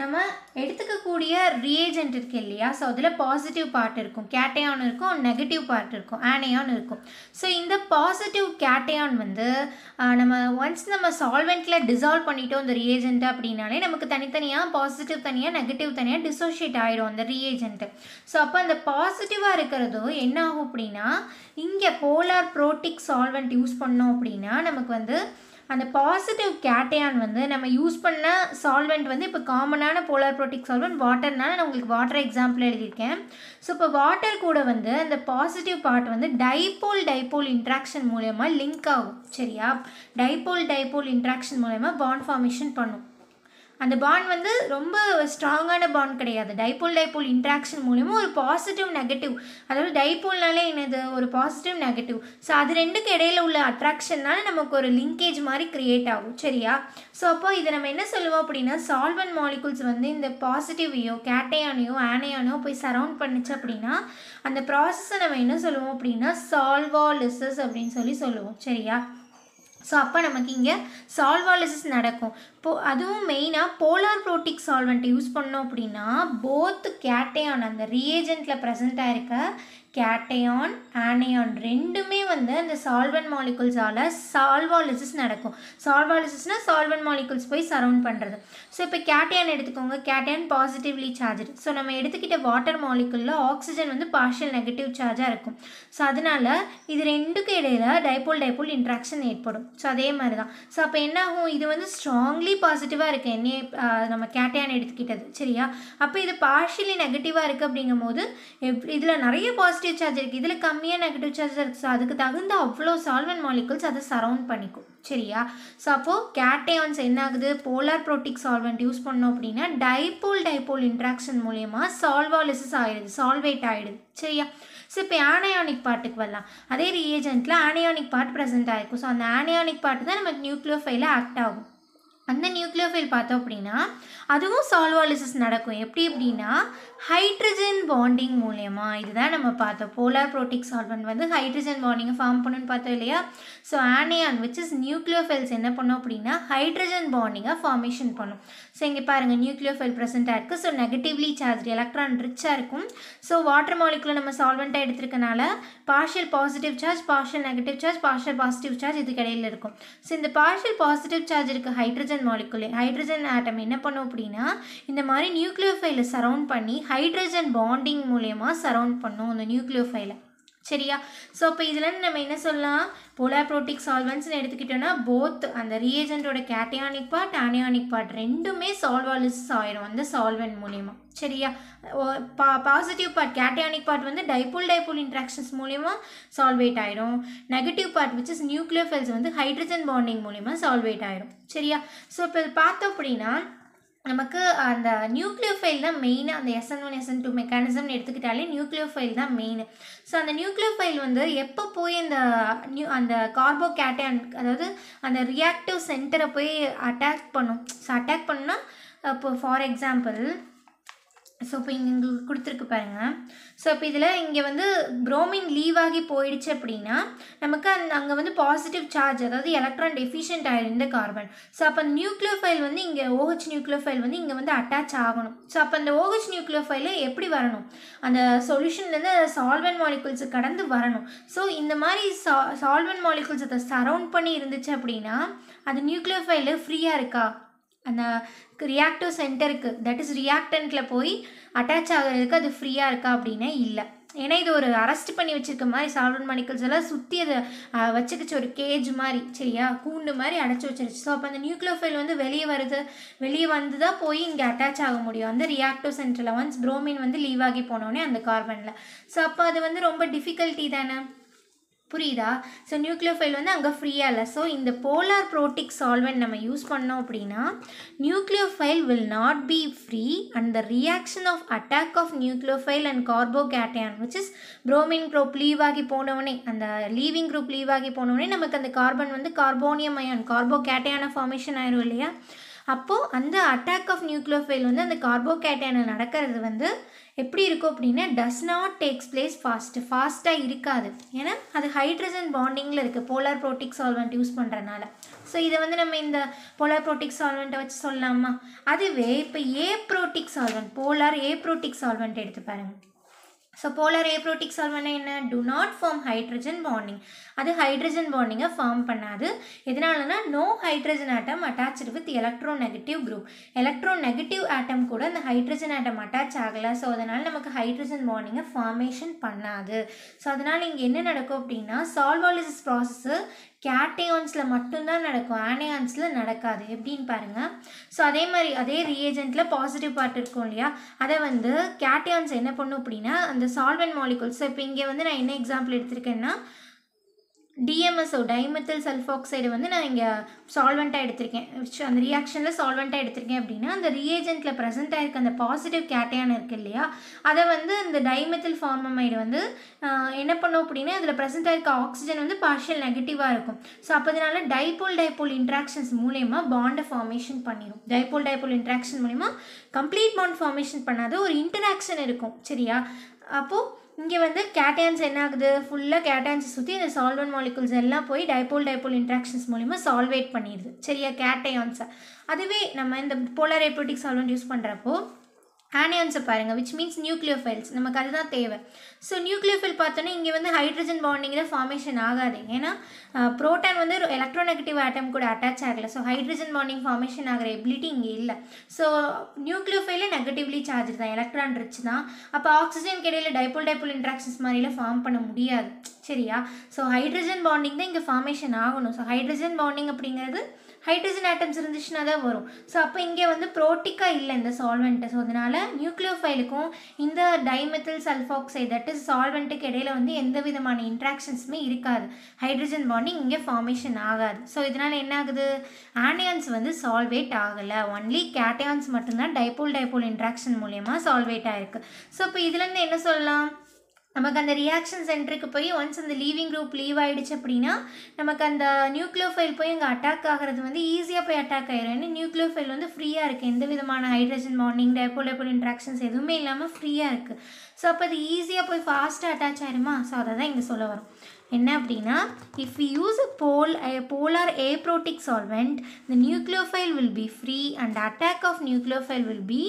நம்ம எடுத்துக்கக்கூடிய ரியேஜென்ட் இருக்குது இல்லையா ஸோ அதில் பாசிட்டிவ் பார்ட் இருக்கும் கேட்டையான் இருக்கும் நெகட்டிவ் பார்ட் இருக்கும் ஆனையான் இருக்கும் ஸோ இந்த பாசிட்டிவ் கேட்டையான் வந்து நம்ம ஒன்ஸ் நம்ம சால்வெண்ட்டில் டிசால்வ் பண்ணிட்டோம் இந்த ரியேஜென்ட் அப்படின்னாலே நமக்கு தனித்தனியாக பாசிட்டிவ் தனியாக நெகட்டிவ் தனியாக டிசோஷியேட் ஆகிடும் அந்த ரியேஜென்ட்டு ஸோ அப்போ அந்த பாசிட்டிவாக இருக்கிறதும் என்ன ஆகும் அப்படின்னா இங்கே போலார் ப்ரோட்டிக் சால்வெண்ட் யூஸ் பண்ணோம் அப்படின்னா நமக்கு வந்து அந்த பாசிட்டிவ் கேட்டையான் வந்து நம்ம யூஸ் பண்ண சால்வெண்ட் வந்து இப்போ காமனான போலார் ப்ரோட்டிக் சால்வெண்ட் வாட்டர்னால நான் உங்களுக்கு வாட்டர் எக்ஸாம்பிள் எழுதியிருக்கேன் ஸோ இப்போ வாட்டர் கூட வந்து அந்த பாசிட்டிவ் பார்ட் வந்து டைபோல் டைபோல் இன்ட்ராக்ஷன் மூலயமா லிங்க் ஆகும் சரியா டைபோல் டைபோல் இன்ட்ராக்ஷன் மூலயமா பாண்ட் ஃபார்மேஷன் பண்ணும் அந்த பாண்ட் வந்து ரொம்ப ஸ்ட்ராங்கான பாண்ட் கிடையாது டைபோல் டைபோல் இன்ட்ராக்ஷன் மூலிமா ஒரு பாசிட்டிவ் நெகட்டிவ் அதாவது டைபோல்னாலே என்னது ஒரு பாசிட்டிவ் நெகட்டிவ் ஸோ அது ரெண்டுக்கு இடையில உள்ள அட்ராக்ஷன்னால நமக்கு ஒரு லிங்கேஜ் மாதிரி க்ரியேட் ஆகும் சரியா ஸோ அப்போ இதை நம்ம என்ன சொல்லுவோம் அப்படின்னா சால்வன் மாலிகுல்ஸ் வந்து இந்த பாசிட்டிவையோ கேட்டையானையோ ஆனையானையோ போய் சரவுண்ட் பண்ணிச்சு அப்படின்னா அந்த ப்ராசஸை நம்ம என்ன சொல்லுவோம் அப்படின்னா சால்வாலிசஸ் அப்படின்னு சொல்லி சொல்லுவோம் சரியா ஸோ அப்போ நமக்கு இங்கே சால்வாலிசிஸ் நடக்கும் இப்போ அதுவும் மெயினாக போலார் புரோட்டிக் சால்வெண்ட்டை யூஸ் பண்ணோம் அப்படின்னா போத் கேட்டையான அந்த ரீஏஜெண்ட்டில் ப்ரெசென்ட் ஆகிருக்க கேட்டையான் ஆனையான் ரெண்டுமே வந்து அந்த சால்வன் மாலிகுல்ஸால் சால்வாலிசிஸ் நடக்கும் சால்வாலிசிஸ்னால் சால்வன் மாலிகுல்ஸ் போய் சரவுண்ட் பண்ணுறது ஸோ இப்போ கேட்டையான் எடுத்துக்கோங்க கேட்டையான் பாசிட்டிவ்லி சார்ஜ் ஸோ நம்ம எடுத்துக்கிட்ட வாட்டர் மாலிகுலில் ஆக்சிஜன் வந்து பார்ஷியல் நெகட்டிவ் சார்ஜாக இருக்கும் ஸோ அதனால் இது ரெண்டுக்கும் இடையில் டைபோல் டைபோல் இன்ட்ராக்ஷன் ஏற்படும் ஸோ அதே மாதிரி தான் ஸோ அப்போ என்ன ஆகும் இது வந்து ஸ்ட்ராங்லி பாசிட்டிவாக இருக்குது என்னே நம்ம கேட்டையான் எடுத்துக்கிட்டது சரியா அப்போ இது பார்ஷியலி நெகட்டிவாக இருக்குது அப்படிங்கும்போது இதில் நிறைய பாசிட்டிவ் பாசிட்டிவ் சார்ஜ் இருக்குது இதில் கம்மியாக நெகட்டிவ் சார்ஜ் இருக்குது ஸோ அதுக்கு தகுந்த அவ்வளோ சால்வன் மாலிகுல்ஸ் அதை சரவுண்ட் பண்ணிக்கும் சரியா ஸோ அப்போது கேட்டையான்ஸ் என்ன ஆகுது போலார் ப்ரோட்டிக் சால்வெண்ட் யூஸ் பண்ணோம் அப்படின்னா டைபோல் டைபோல் இன்ட்ராக்ஷன் மூலயமா சால்வாலிசிஸ் ஆயிடுது சால்வேட் ஆகிடுது சரியா ஸோ இப்போ ஆனயானிக் பாட்டுக்கு வரலாம் அதே ரீஏஜென்ட்டில் ஆனயானிக் பார்ட் ப்ரெசென்ட் ஆகிருக்கும் ஸோ அந்த ஆனயானிக் பாட்டு தான் நமக்கு நியூக்ளியோஃபைல ஆக்ட் ஆகும் அந்த நியூக்ளியோஃபைல் பார்த்தோம் அப்படின்னா அதுவும் சால்வாலிசிஸ் நடக்கும் எப்படி அப்படின்னா ஹைட்ரஜன் பாண்டிங் மூலயமா இதுதான் நம்ம பார்த்தோம் போலார் ப்ரோட்டிக் சால்வன் வந்து ஹைட்ரஜன் பாண்டிங்கை ஃபார்ம் பண்ணுன்னு பார்த்தோம் இல்லையா so anion which is nucleophiles என்ன பண்ணும் அப்படின்னா ஹைட்ரஜன் பாண்டிங்கை ஃபார்மேஷன் பண்ணும் ஸோ இங்கே பாருங்கள் நியூக்ளியோஃபெல் ப்ரெசென்ட்டாக இருக்குது ஸோ நெகட்டிவ்லி சார்ஜ் எலக்ட்ரான் ரிச்சாக இருக்கும் ஸோ வாட்டர் மாலிகுலர் நம்ம சால்வெண்ட்டாக எடுத்திருக்கனால partial positive charge partial negative charge partial positive charge இதுக்கு கிடையில் இருக்கும் ஸோ இந்த பார்ஷியல் பாசிட்டிவ் சார்ஜ் இருக்குது ஹைட்ரஜன் மாலிகுலே ஹைட்ரஜன் ஆட்டம் என்ன பண்ணும் அப்படின்னா இந்த மாதிரி நியூக்ளியோஃபைலை சரவுண்ட் பண்ணி ஹைட்ரஜன் பாண்டிங் மூலயமா சரவுண்ட் பண்ணும் அந்த நியூக்ளியோஃபைலை சரியா ஸோ அப்போ இதுலேருந்து நம்ம என்ன சொல்லலாம் போலாப்ரோட்டிக் சால்வன்ஸ்னு எடுத்துக்கிட்டோன்னா போத் அந்த ரியேஜென்ட்டோட கேட்டையானிக் பார்ட் ஆனியானிக் பார்ட் ரெண்டுமே சால்வாலிஸ் ஆயிரும் அந்த சால்வன் மூலியமாக சரியா பா பாசிட்டிவ் பார்ட் கேட்டையானிக் பார்ட் வந்து டைபோல் டைபோல் இன்ட்ராக்ஷன்ஸ் மூலியமாக சால்வேட் ஆயிரும் negative part which is nucleophiles வந்து ஹைட்ரஜன் பாண்டிங் மூலியமாக சால்வேட் ஆயிரும் சரியா ஸோ இப்போ பார்த்தோம் அப்படின்னா நமக்கு அந்த நியூக்ளியோஃபைல் தான் மெயின் அந்த எஸ்என் ஒன் எஸ்என் டூ மெக்கானிசம்னு எடுத்துக்கிட்டாலே நியூக்ளியோஃபைல் தான் மெயின் ஸோ அந்த நியூக்ளியோஃபைல் வந்து எப்போ போய் அந்த நியூ அந்த கார்போகேட்டன் அதாவது அந்த ரியாக்டிவ் சென்டரை போய் அட்டாக் பண்ணும் ஸோ அட்டாக் பண்ணால் இப்போ ஃபார் எக்ஸாம்பிள் ஸோ இப்போ இங்கே எங்களுக்கு கொடுத்துருக்கு பாருங்கள் ஸோ இப்போ இதில் இங்கே வந்து ப்ரோமின் லீவ் ஆகி போயிடுச்சு அப்படின்னா நமக்கு அந் அங்கே வந்து பாசிட்டிவ் சார்ஜ் அதாவது எலக்ட்ரான் டெஃபிஷியன்ட் ஆகிருந்த கார்பன் ஸோ அப்போ நியூக்ளியோஃபைல் வந்து இங்கே ஓஹெச் நியூக்ளியோஃபைல் வந்து இங்கே வந்து அட்டாச் ஆகணும் ஸோ அப்போ அந்த ஓஹெச் நியூக்ளியோஃபைல் எப்படி வரணும் அந்த சொல்யூஷன்லேருந்து அந்த சால்வன் மாலிகுல்ஸ் கடந்து வரணும் ஸோ இந்த மாதிரி சா சால்வன் மாலிகுல்ஸ் அதை சரவுண்ட் பண்ணி இருந்துச்சு அப்படின்னா அது நியூக்ளியோஃபைல் ஃப்ரீயாக இருக்கா அந்த ரியாக்டிவ் சென்டருக்கு தட் இஸ் ரியாக்டன்ட்டில் போய் அட்டாச் ஆகிறதுக்கு அது ஃப்ரீயாக இருக்கா அப்படின்னா இல்லை ஏன்னா இது ஒரு அரெஸ்ட் பண்ணி வச்சுருக்க மாதிரி சால்வன் மணிக்கல்ஸ் எல்லாம் சுற்றி அதை வச்சுக்கிச்சு ஒரு கேஜ் மாதிரி சரியா கூண்டு மாதிரி அடைச்சி வச்சிருச்சு ஸோ அப்போ அந்த நியூக்ளியோஃபைல் வந்து வெளியே வருது வெளியே வந்து தான் போய் இங்கே அட்டாச் ஆக முடியும் அந்த ரியாக்டிவ் சென்டரில் ஒன்ஸ் ப்ரோமின் வந்து லீவ் ஆகி போனோடனே அந்த கார்பனில் ஸோ அப்போ அது வந்து ரொம்ப டிஃபிகல்ட்டி தானே புரியுதா ஸோ நியூக்ளியோஃபைல் வந்து அங்கே ஃப்ரீயாக இல்லை ஸோ இந்த போலார் ப்ரோட்டிக் சால்வெண்ட் நம்ம யூஸ் பண்ணோம் அப்படின்னா nucleophile will not be free and the reaction of attack of nucleophile and carbocation which is bromine group leave ஆகி போனவனே அந்த லீவிங் குரூப் லீவ் ஆகி போனவனே நமக்கு அந்த கார்பன் வந்து கார்போனியம் அயான் கார்போகேட்டையான ஃபார்மேஷன் ஆயிரும் இல்லையா அப்போது அந்த அட்டாக் ஆஃப் நியூக்ளியோஃபைல் வந்து அந்த கார்போகேட்டையானில் நடக்கிறது வந்து எப்படி இருக்கும் அப்படின்னா does not takes place fast ஃபாஸ்ட்டாக இருக்காது ஏன்னா அது ஹைட்ரஜன் பாண்டிங்கில் இருக்குது போலார் ப்ரோட்டிக் சால்வெண்ட் யூஸ் பண்ணுறனால ஸோ இதை வந்து நம்ம இந்த போலார் ப்ரோட்டிக் சால்வெண்ட்டை வச்சு சொல்லலாமா அதுவே இப்போ aprotic solvent polar aprotic solvent எடுத்து பாருங்கள் ஸோ போலர் ஏப்ரோட்டிக் சால்வெண்ட்னா என்ன do not form hydrogen bonding அது ஹைட்ரஜன் பாண்டிங்கை ஃபார்ம் பண்ணாது எதனாலனா no hydrogen atom attach with electronegative group electronegative atom கூட அந்த ஹைட்ரஜன் ஆட்டம் அட்டாச் ஆகலை ஸோ அதனால் நமக்கு ஹைட்ரஜன் பாண்டிங்கை ஃபார்மேஷன் பண்ணாது ஸோ அதனால் இங்கே என்ன நடக்கும் அப்படின்னா சால்வாலிசிஸ் ப்ராசஸ்ஸு கேட்டையான்ஸில் மட்டும்தான் நடக்கும் ஆனையான்ஸில் நடக்காது எப்படின்னு பாருங்கள் ஸோ அதே மாதிரி அதே ரியேஜெண்ட்டில் பாசிட்டிவ் பார்ட் இருக்கும் இல்லையா அதை வந்து கேட்டையான்ஸ் என்ன பண்ணும் அப்படின்னா அந்த சால்வன் மாலிகுல்ஸ் இப்போ இங்கே வந்து நான் என்ன எக்ஸாம்பிள் எடுத்திருக்கேன்னா டிஎம்எஸ்ஓ டைமெத்தில் சல்ஃபாக்சைடு வந்து நான் இங்கே சால்வெண்ட்டாக எடுத்திருக்கேன் அந்த ரியாக்ஷனில் சால்வெண்ட்டாக எடுத்திருக்கேன் அப்படின்னா அந்த ரியேஜென்ட்டில் ப்ரெசென்ட் ஆகிருக்க அந்த பாசிட்டிவ் கேட்டையான் இருக்குது இல்லையா அதை வந்து இந்த டைமெத்தில் ஃபார்மமைடு வந்து என்ன பண்ணோம் அப்படின்னா அதில் ப்ரெசென்ட் ஆகிருக்க ஆக்சிஜன் வந்து பார்ஷியல் நெகட்டிவாக இருக்கும் ஸோ அப்போ அப்போதுனால டைபோல் டைபோல் இன்ட்ராக்ஷன்ஸ் மூலயமா பாண்டை ஃபார்மேஷன் பண்ணிடும் டைபோல் டைபோல் இன்ட்ராக்ஷன் மூலிமா கம்ப்ளீட் பாண்ட் ஃபார்மேஷன் பண்ணாத ஒரு இன்டராக்ஷன் இருக்கும் சரியா அப்போது இங்கே வந்து கேட்டையான்ஸ் என்ன ஆகுது ஃபுல்லாக கேட்டான்ஸ் சுற்றி இந்த சால்வன் மாலிகுல்ஸ் எல்லாம் போய் டைபோல் டைபோல் இன்ட்ராக்ஷன்ஸ் மூலிமா சால்வேட் பண்ணிடுது சரியா கேட்டையான்ஸை அதுவே நம்ம இந்த போலர் எப்ரோட்டிக் சால்வன் யூஸ் பண்ணுறப்போ ஆனியான்ஸை பாருங்கள் விச் மீன்ஸ் நியூக்ளியோஃபைல்ஸ் நமக்கு அதுதான் தேவை ஸோ நியூக்ளியோஃபைல் பார்த்தோன்னா இங்கே வந்து ஹைட்ரஜன் தான் ஃபார்மேஷன் ஆகாது ஏன்னா ப்ரோட்டான் வந்து எலக்ட்ரோநெகட்டிவ் ஆட்டம் கூட அட்டாச் ஆகலை ஸோ ஹைட்ரஜன் பாண்டிங் ஃபார்மேஷன் ஆகிற எபிலிட்டி இங்கே இல்லை ஸோ நியூக்ளியோஃபைலே நெகட்டிவ்லி சார்ஜ் தான் எலக்ட்ரான் ரிச் தான் அப்போ ஆக்சிஜன் இடையில டைபோல் டைபோல் இன்ட்ராக்ஷன்ஸ் மாதிரிலாம் ஃபார்ம் பண்ண முடியாது சரியா ஸோ ஹைட்ரஜன் பாண்டிங் தான் இங்கே ஃபார்மேஷன் ஆகணும் ஸோ ஹைட்ரஜன் பாண்டிங் அப்படிங்கிறது ஹைட்ரஜன் ஆட்டம்ஸ் இருந்துச்சுன்னா தான் வரும் ஸோ அப்போ இங்கே வந்து ப்ரோட்டிக்கா இல்லை இந்த சால்வெண்ட்டு ஸோ அதனால் நியூக்ளியோஃபைலுக்கும் இந்த டைமெத்தில் சல்ஃபாக்சைடு தட் இஸ் சால்வெண்ட்டுக்கு இடையில வந்து எந்த விதமான இன்ட்ராக்ஷன்ஸுமே இருக்காது ஹைட்ரஜன் பாண்டிங் இங்கே ஃபார்மேஷன் ஆகாது ஸோ இதனால் என்ன ஆகுது ஆனியான்ஸ் வந்து சால்வேட் ஆகலை ஒன்லி கேட்டையான்ஸ் மட்டும்தான் டைபோல் டைபோல் இன்ட்ராக்ஷன் மூலயமா சால்வேட் ஆகிருக்கு ஸோ இப்போ இதுலேருந்து என்ன சொல்லலாம் நமக்கு அந்த ரியாக்ஷன் சென்டருக்கு போய் ஒன்ஸ் அந்த லீவிங் குரூப் லீவ் ஆகிடுச்சு அப்படின்னா நமக்கு அந்த நியூக்ளியோஃபைல் போய் அங்கே அட்டாக் ஆகிறது வந்து ஈஸியாக போய் அட்டாக் ஆயிடும் ஏன்னா நியூக்ளியோஃபைல் வந்து ஃப்ரீயாக இருக்குது எந்த விதமான ஹைட்ரஜன் மார்னிங் டைப்போல் இன்ட்ராக்ஷன்ஸ் எதுவுமே இல்லாமல் ஃப்ரீயாக இருக்குது ஸோ அப்போ அது ஈஸியாக போய் ஃபாஸ்ட்டாக அட்டாச் ஆயிருமா ஸோ அதை தான் இங்கே சொல்ல வரும் என்ன அப்படின்னா if you use a pol polar aprotic solvent the nucleophile will be free and attack of nucleophile will be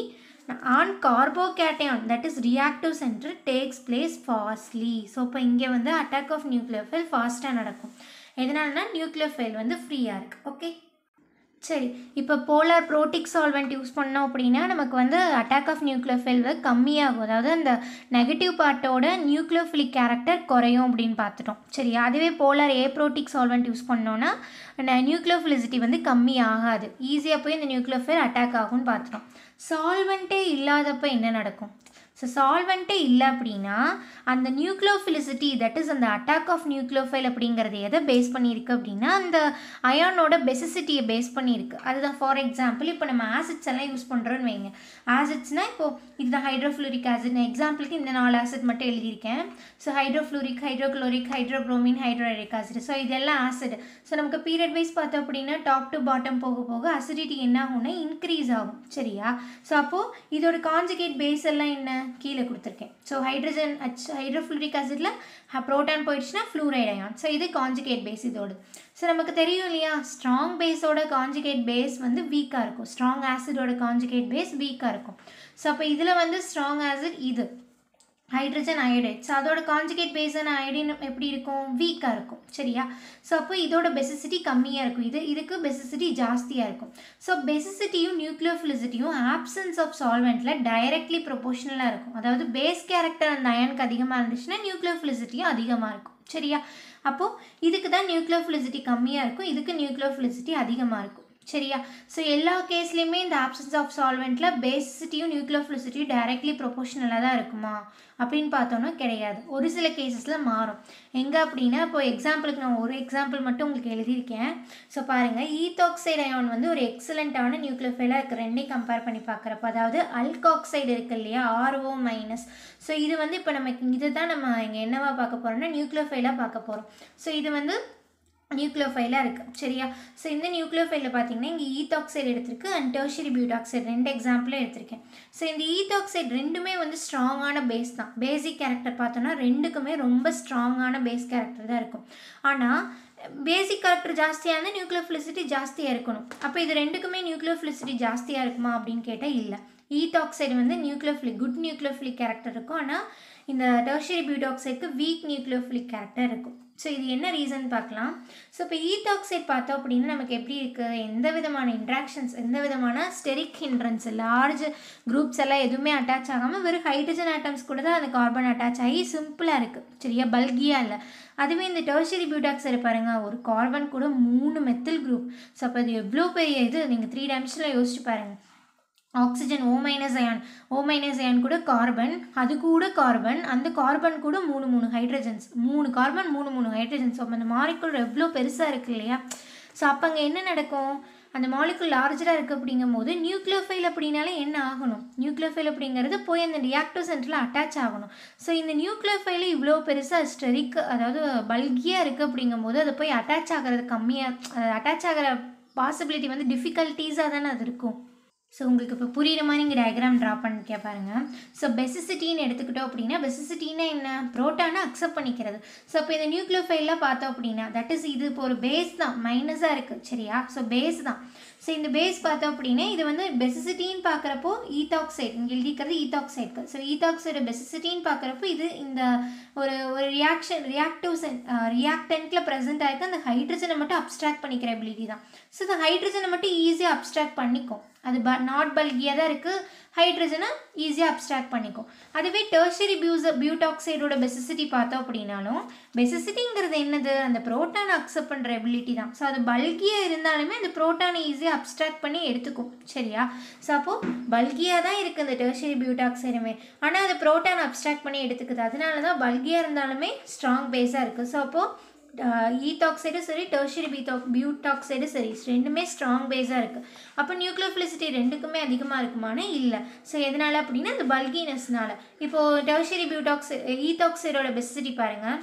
on carbocation that is reactive centre takes place fastly so இப்போ இங்கே வந்து அட்டாக் ஆஃப் நியூக்ளியோஃபைல் ஃபாஸ்ட்டாக நடக்கும் எதனாலனா nucleophile வந்து ஃப்ரீயாக இருக்குது okay சரி இப்போ போலார் ப்ரோட்டிக் சால்வெண்ட் யூஸ் பண்ணோம் அப்படின்னா நமக்கு வந்து அட்டாக் ஆஃப் வந்து கம்மியாகும் அதாவது அந்த நெகட்டிவ் பார்ட்டோட நியூக்ளியோஃபிலிக் கேரக்டர் குறையும் அப்படின்னு பார்த்துட்டோம் சரி அதுவே polar aprotic solvent use பண்ணோன்னா நியூக்ளியோஃபிலிசிட்டி வந்து கம்மி ஆகாது ஈஸியாக போய் இந்த ஃபைல் அட்டாக் ஆகும்னு பார்த்துட்டோம் சால்வெண்ட்டே இல்லாதப்ப என்ன நடக்கும் ஸோ சால்வெண்ட்டே இல்லை அப்படின்னா அந்த நியூக்ளோஃபிலிசிட்டி தட் இஸ் அந்த அட்டாக் ஆஃப் நியூக்ளோஃபைல் அப்படிங்கிறது எதை பேஸ் பண்ணியிருக்கு அப்படின்னா அந்த அயானோட பெசிசிட்டியை பேஸ் பண்ணியிருக்கு அதுதான் ஃபார் எக்ஸாம்பிள் இப்போ நம்ம ஆசிட்ஸ் எல்லாம் யூஸ் பண்ணுறோன்னு வைங்க ஆசிட்ஸ்னால் இப்போது இதுதான் ஹைட்ரோஃப்ளூரிக் ஆசிட் நான் எக்ஸாம்பிளுக்கு இந்த நாலு ஆசிட் மட்டும் எழுதியிருக்கேன் so hydrofluoric hydrochloric hydrobromic hydroiodic acid so இதெல்லாம் ஆசிட் ஸோ நமக்கு பீரியட் வைஸ் பார்த்தோம் அப்படின்னா டாப் டு பாட்டம் போக போக அசிடிட்டி என்ன ஆகும்னா இன்க்ரீஸ் ஆகும் சரியா ஸோ அப்போது இதோட காஞ்சிகேட் பேஸ் எல்லாம் என்ன கீழே கொடுத்துருக்கேன் ஸோ ஹைட்ரஜன் அச் ஹைட்ரோஃப்ளூரிக் ஆசிடில் ப்ரோட்டான் போயிடுச்சுன்னா ஃப்ளூரைட் அயான் ஸோ இது காஞ்சிகேட் பேஸ் இதோடு ஸோ நமக்கு தெரியும் இல்லையா ஸ்ட்ராங் பேஸோட காஞ்சிகேட் பேஸ் வந்து வீக்காக இருக்கும் ஸ்ட்ராங் ஆசிடோட காஞ்சிகேட் பேஸ் வீக்காக இருக்கும் ஸோ அப்போ இதில் வந்து ஸ்ட்ராங் ஆசிட் இது ஹைட்ரஜன் அயோடைட் ஸோ அதோட கான்ஜுகேட் பேஸான அயோடின் எப்படி இருக்கும் வீக்காக இருக்கும் சரியா ஸோ அப்போ இதோட பெசிசிட்டி கம்மியாக இருக்கும் இது இதுக்கு பெசிசிட்டி ஜாஸ்தியாக இருக்கும் ஸோ பெசிசிட்டியும் நியூக்ளியோஃபிலிசிட்டியும் ஆப்சன்ஸ் ஆஃப் சால்வெண்ட்டில் டைரக்ட்லி ப்ரொபோஷனலாக இருக்கும் அதாவது பேஸ் கேரக்டர் அந்த அயனுக்கு அதிகமாக இருந்துச்சுன்னா நியூக்ளியோஃபிலிசிட்டியும் அதிகமாக இருக்கும் சரியா அப்போது இதுக்கு தான் நியூக்ளியோஃபிலிசிட்டி கம்மியாக இருக்கும் இதுக்கு நியூக்ளியோஃபிலிசிட்டி அதிகமாக இருக்கும் சரியா ஸோ எல்லா கேஸ்லேயுமே இந்த ஆப்சன்ஸ் ஆஃப் சால்வெண்ட்டில் பேசிசிட்டியும் நியூக்ளியர் ஃபிலிசிட்டியும் டைரக்ட்லி ப்ரொபோஷனலாக தான் இருக்குமா அப்படின்னு பார்த்தோன்னா கிடையாது ஒரு சில கேசஸில் மாறும் எங்கே அப்படின்னா இப்போ எக்ஸாம்பிளுக்கு நான் ஒரு எக்ஸாம்பிள் மட்டும் உங்களுக்கு எழுதியிருக்கேன் ஸோ பாருங்கள் ஈத்தாக்சைடு அயோன் வந்து ஒரு எக்ஸலண்ட்டான நியூக்ளோஃபைலாக இருக்குது ரெண்டையும் கம்பேர் பண்ணி பார்க்குறப்ப அதாவது அல்காக்சைடு இருக்குது இல்லையா ஆர்ஓ மைனஸ் ஸோ இது வந்து இப்போ நம்ம இதை தான் நம்ம இங்கே என்னவா பார்க்க போகிறோம்னா நியூக்ளோஃபைலாக பார்க்க போகிறோம் ஸோ இது வந்து நியூக்ளியோஃபைலாக இருக்குது சரியா ஸோ இந்த நியூக்ளியோஃபைலில் பார்த்தீங்கன்னா இங்கே ஈத்தாக்சைடு எடுத்திருக்கு அண்ட் டர்ஷரி பியூடாக்சைடு ரெண்டு எக்ஸாம்பிளும் எடுத்திருக்கேன் ஸோ இந்த ஈத்தாக்சைடு ரெண்டுமே வந்து ஸ்ட்ராங்கான பேஸ் தான் பேசிக் கேரக்டர் பார்த்தோன்னா ரெண்டுக்குமே ரொம்ப ஸ்ட்ராங்கான பேஸ் கேரக்டர் தான் இருக்கும் ஆனால் பேசிக் கேரக்டர் ஜாஸ்தியாக இருந்தால் நியூக்ளியோஃபிலிசிட்டி ஜாஸ்தியாக இருக்கணும் அப்போ இது ரெண்டுக்குமே நியூக்ளியோஃபிலிசிட்டி ஜாஸ்தியாக இருக்குமா அப்படின்னு கேட்டால் இல்லை ஈத்தாக்சைடு வந்து நியூக்ளியோஃபிலிக் குட் நியூக்ளியோஃபிலிக் கேரக்டர் இருக்கும் ஆனால் இந்த டர்ஷரி பியூடாக்சைடுக்கு வீக் நியூக்ளியோஃபிலிக் கேரக்டர் இருக்கும் ஸோ இது என்ன ரீசன் பார்க்கலாம் ஸோ இப்போ ஈத்தாக்சைட் பார்த்தோம் அப்படின்னா நமக்கு எப்படி இருக்குது எந்த விதமான இன்ட்ராக்ஷன்ஸ் எந்த விதமான ஸ்டெரிக் ஹிண்ட்ரன்ஸ் லார்ஜ் குரூப்ஸ் எல்லாம் எதுவுமே அட்டாச் ஆகாமல் வெறும் ஹைட்ரஜன் ஆட்டம்ஸ் கூட தான் அந்த கார்பன் அட்டாச் ஆகி சிம்பிளாக இருக்குது சரியா பல்கியாக இல்லை அதுவே இந்த டர்ஷரி பியூடாக்சைடு பாருங்கள் ஒரு கார்பன் கூட மூணு மெத்தில் குரூப் ஸோ அப்போ அது எவ்வளோ பெரிய இது நீங்கள் த்ரீ டைமென்ஷனில் யோசிச்சு பாருங்கள் oxygen O minus ion O minus ion கூட கார்பன் அது கூட கார்பன் அந்த கார்பன் கூட மூணு மூணு ஹைட்ரஜன்ஸ் மூணு கார்பன் மூணு மூணு ஹைட்ரஜன்ஸ் அப்போ அந்த மாலிக்குள் எவ்வளோ பெருசாக இருக்குது இல்லையா ஸோ அப்போ அங்கே என்ன நடக்கும் அந்த மாலிக்குள் லார்ஜராக இருக்குது அப்படிங்கும் போது நியூக்ளியோஃபைல் அப்படின்னாலே என்ன ஆகணும் நியூக்ளியோஃபைல் அப்படிங்கிறது போய் அந்த ரியாக்டோ சென்டரில் அட்டாச் ஆகணும் ஸோ இந்த நியூக்ளியோஃபைல் இவ்வளோ பெருசாக ஸ்டெரிக் அதாவது பல்கியாக இருக்குது அப்படிங்கும் போது அதை போய் அட்டாச் ஆகிறது கம்மியாக அட்டாச் ஆகிற பாசிபிலிட்டி வந்து டிஃபிகல்ட்டிஸாக தானே அது இருக்கும் ஸோ உங்களுக்கு இப்போ புரியுற மாதிரி நீங்கள் டயக்ராம் ட்ரா பண்ணிக்க பாருங்கள் ஸோ பெசிசிட்டின்னு எடுத்துக்கிட்டோம் அப்படின்னா பெசிசிட்டினா என்ன ப்ரோட்டானை அக்செப்ட் பண்ணிக்கிறது ஸோ இப்போ இந்த நியூக்ளியோஃபைலாம் பார்த்தோம் அப்படின்னா தட் இஸ் இது இப்போ ஒரு பேஸ் தான் மைனஸாக இருக்குது சரியா ஸோ பேஸ் தான் ஸோ இந்த பேஸ் பார்த்தோம் அப்படின்னா இது வந்து பெசிசிட்டின்னு பார்க்குறப்போ ஈத்தாக்சைடு இங்கே எழுதிக்கிறது ஈத்தாக்சைடுக்கு ஸோ ஈத்தாக்சைடு பெசிசிட்டின்னு பார்க்குறப்போ இது இந்த ஒரு ஒரு ரியாக்ஷன் ரியாக்டிவ்சன் ரியாக்டன்ட்டில் ப்ரெசென்ட் ஆகிருக்கு அந்த ஹைட்ரஜனை மட்டும் அப்ட்ராக்ட் பண்ணிக்கிற அபிலிட்டி தான் ஸோ இந்த ஹைட்ரஜனை மட்டும் ஈஸியாக அப்ட்ராக்ட் பண்ணிக்கும் அது ப நாட் பல்கியாக தான் இருக்குது ஹைட்ரஜனை ஈஸியாக அப்ட்ராக்ட் பண்ணிக்கும் அதுவே டர்ஷரி பியூச பியூடாக்சைடோட பெசிசிட்டி பார்த்தோம் அப்படின்னாலும் பெசிசிட்டிங்கிறது என்னது அந்த ப்ரோட்டானை அக்செப்ட் பண்ணுற எபிலிட்டி தான் ஸோ அது பல்கியாக இருந்தாலுமே அந்த ப்ரோட்டானை ஈஸியாக அப்ட்ராக்ட் பண்ணி எடுத்துக்கும் சரியா ஸோ அப்போது பல்கியாக தான் இருக்குது அந்த டர்ஷரி பியூடாக்சைடுமே ஆனால் அது ப்ரோட்டானை அப்ட்ராக்ட் பண்ணி எடுத்துக்குது அதனால தான் பல்கியாக இருந்தாலுமே ஸ்ட்ராங் பேஸாக இருக்குது ஸோ அப்போது ஈத்தாக்சைடும் e சரி டர்ஷரி பீத்தாக் பியூட்டாக்சைடும் சரி ரெண்டுமே ஸ்ட்ராங் பேஸாக இருக்குது அப்போ நியூக்ளோஃபிலிசிட்டி ரெண்டுக்குமே அதிகமாக இருக்குமானு இல்லை ஸோ எதனால் அப்படின்னா இந்த பல்கினஸ்னால் இப்போது டர்ஷரி பியூட்டாக்சை ஈத்தாக்சைடோட பெசிசிட்டி பாருங்கள்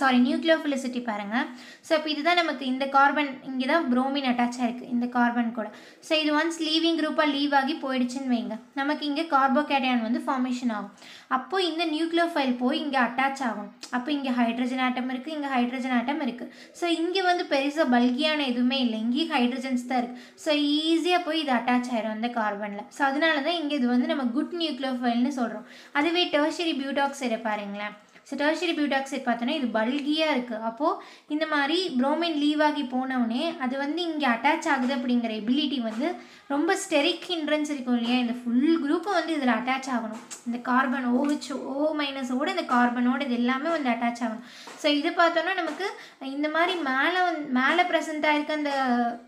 சாரி நியூக்ளியோஃபிலிசிட்டி பாருங்கள் ஸோ இப்போ இதுதான் நமக்கு இந்த கார்பன் இங்கே தான் ப்ரோமின் அட்டாச் ஆகிருக்கு இந்த கார்பன் கூட ஸோ இது ஒன்ஸ் லீவிங் குரூப்பாக லீவ் ஆகி போயிடுச்சுன்னு வைங்க நமக்கு இங்கே கார்போகேட்டையான் வந்து ஃபார்மேஷன் ஆகும் அப்போது இந்த நியூக்ளியோஃபைல் போய் இங்கே அட்டாச் ஆகும் அப்போ இங்கே ஹைட்ரஜன் ஆட்டம் இருக்குது இங்கே ஹைட்ரஜன் ஆட்டம் இருக்குது ஸோ இங்கே வந்து பெருசாக பல்கியான எதுவுமே இல்லை இங்கேயும் ஹைட்ரஜன்ஸ் தான் இருக்குது ஸோ ஈஸியாக போய் இது அட்டாச் ஆகிடும் அந்த கார்பனில் ஸோ அதனால தான் இங்கே இது வந்து நம்ம குட் நியூக்ளியோஃபைல்னு சொல்கிறோம் அதுவே டெர்ஷரி பியூடாக்சைடை பாருங்களேன் ஸோ டர்ஷரி பார்த்தோன்னா இது பல்கியாக இருக்குது அப்போது இந்த மாதிரி ப்ரோமின் லீவ் ஆகி போனவுடனே அது வந்து இங்கே அட்டாச் ஆகுது அப்படிங்கிற எபிலிட்டி வந்து ரொம்ப ஸ்டெரிக் ஹிண்ட்ரன்ஸ் இருக்கும் இல்லையா இந்த ஃபுல் குரூப்பும் வந்து இதில் அட்டாச் ஆகணும் இந்த கார்பன் ஓஹெச் ஓ மைனஸோட இந்த கார்பனோட இது எல்லாமே வந்து அட்டாச் ஆகணும் ஸோ இது பார்த்தோன்னா நமக்கு இந்த மாதிரி மேலே வந்து மேலே ப்ரெசென்ட் ஆகிருக்க அந்த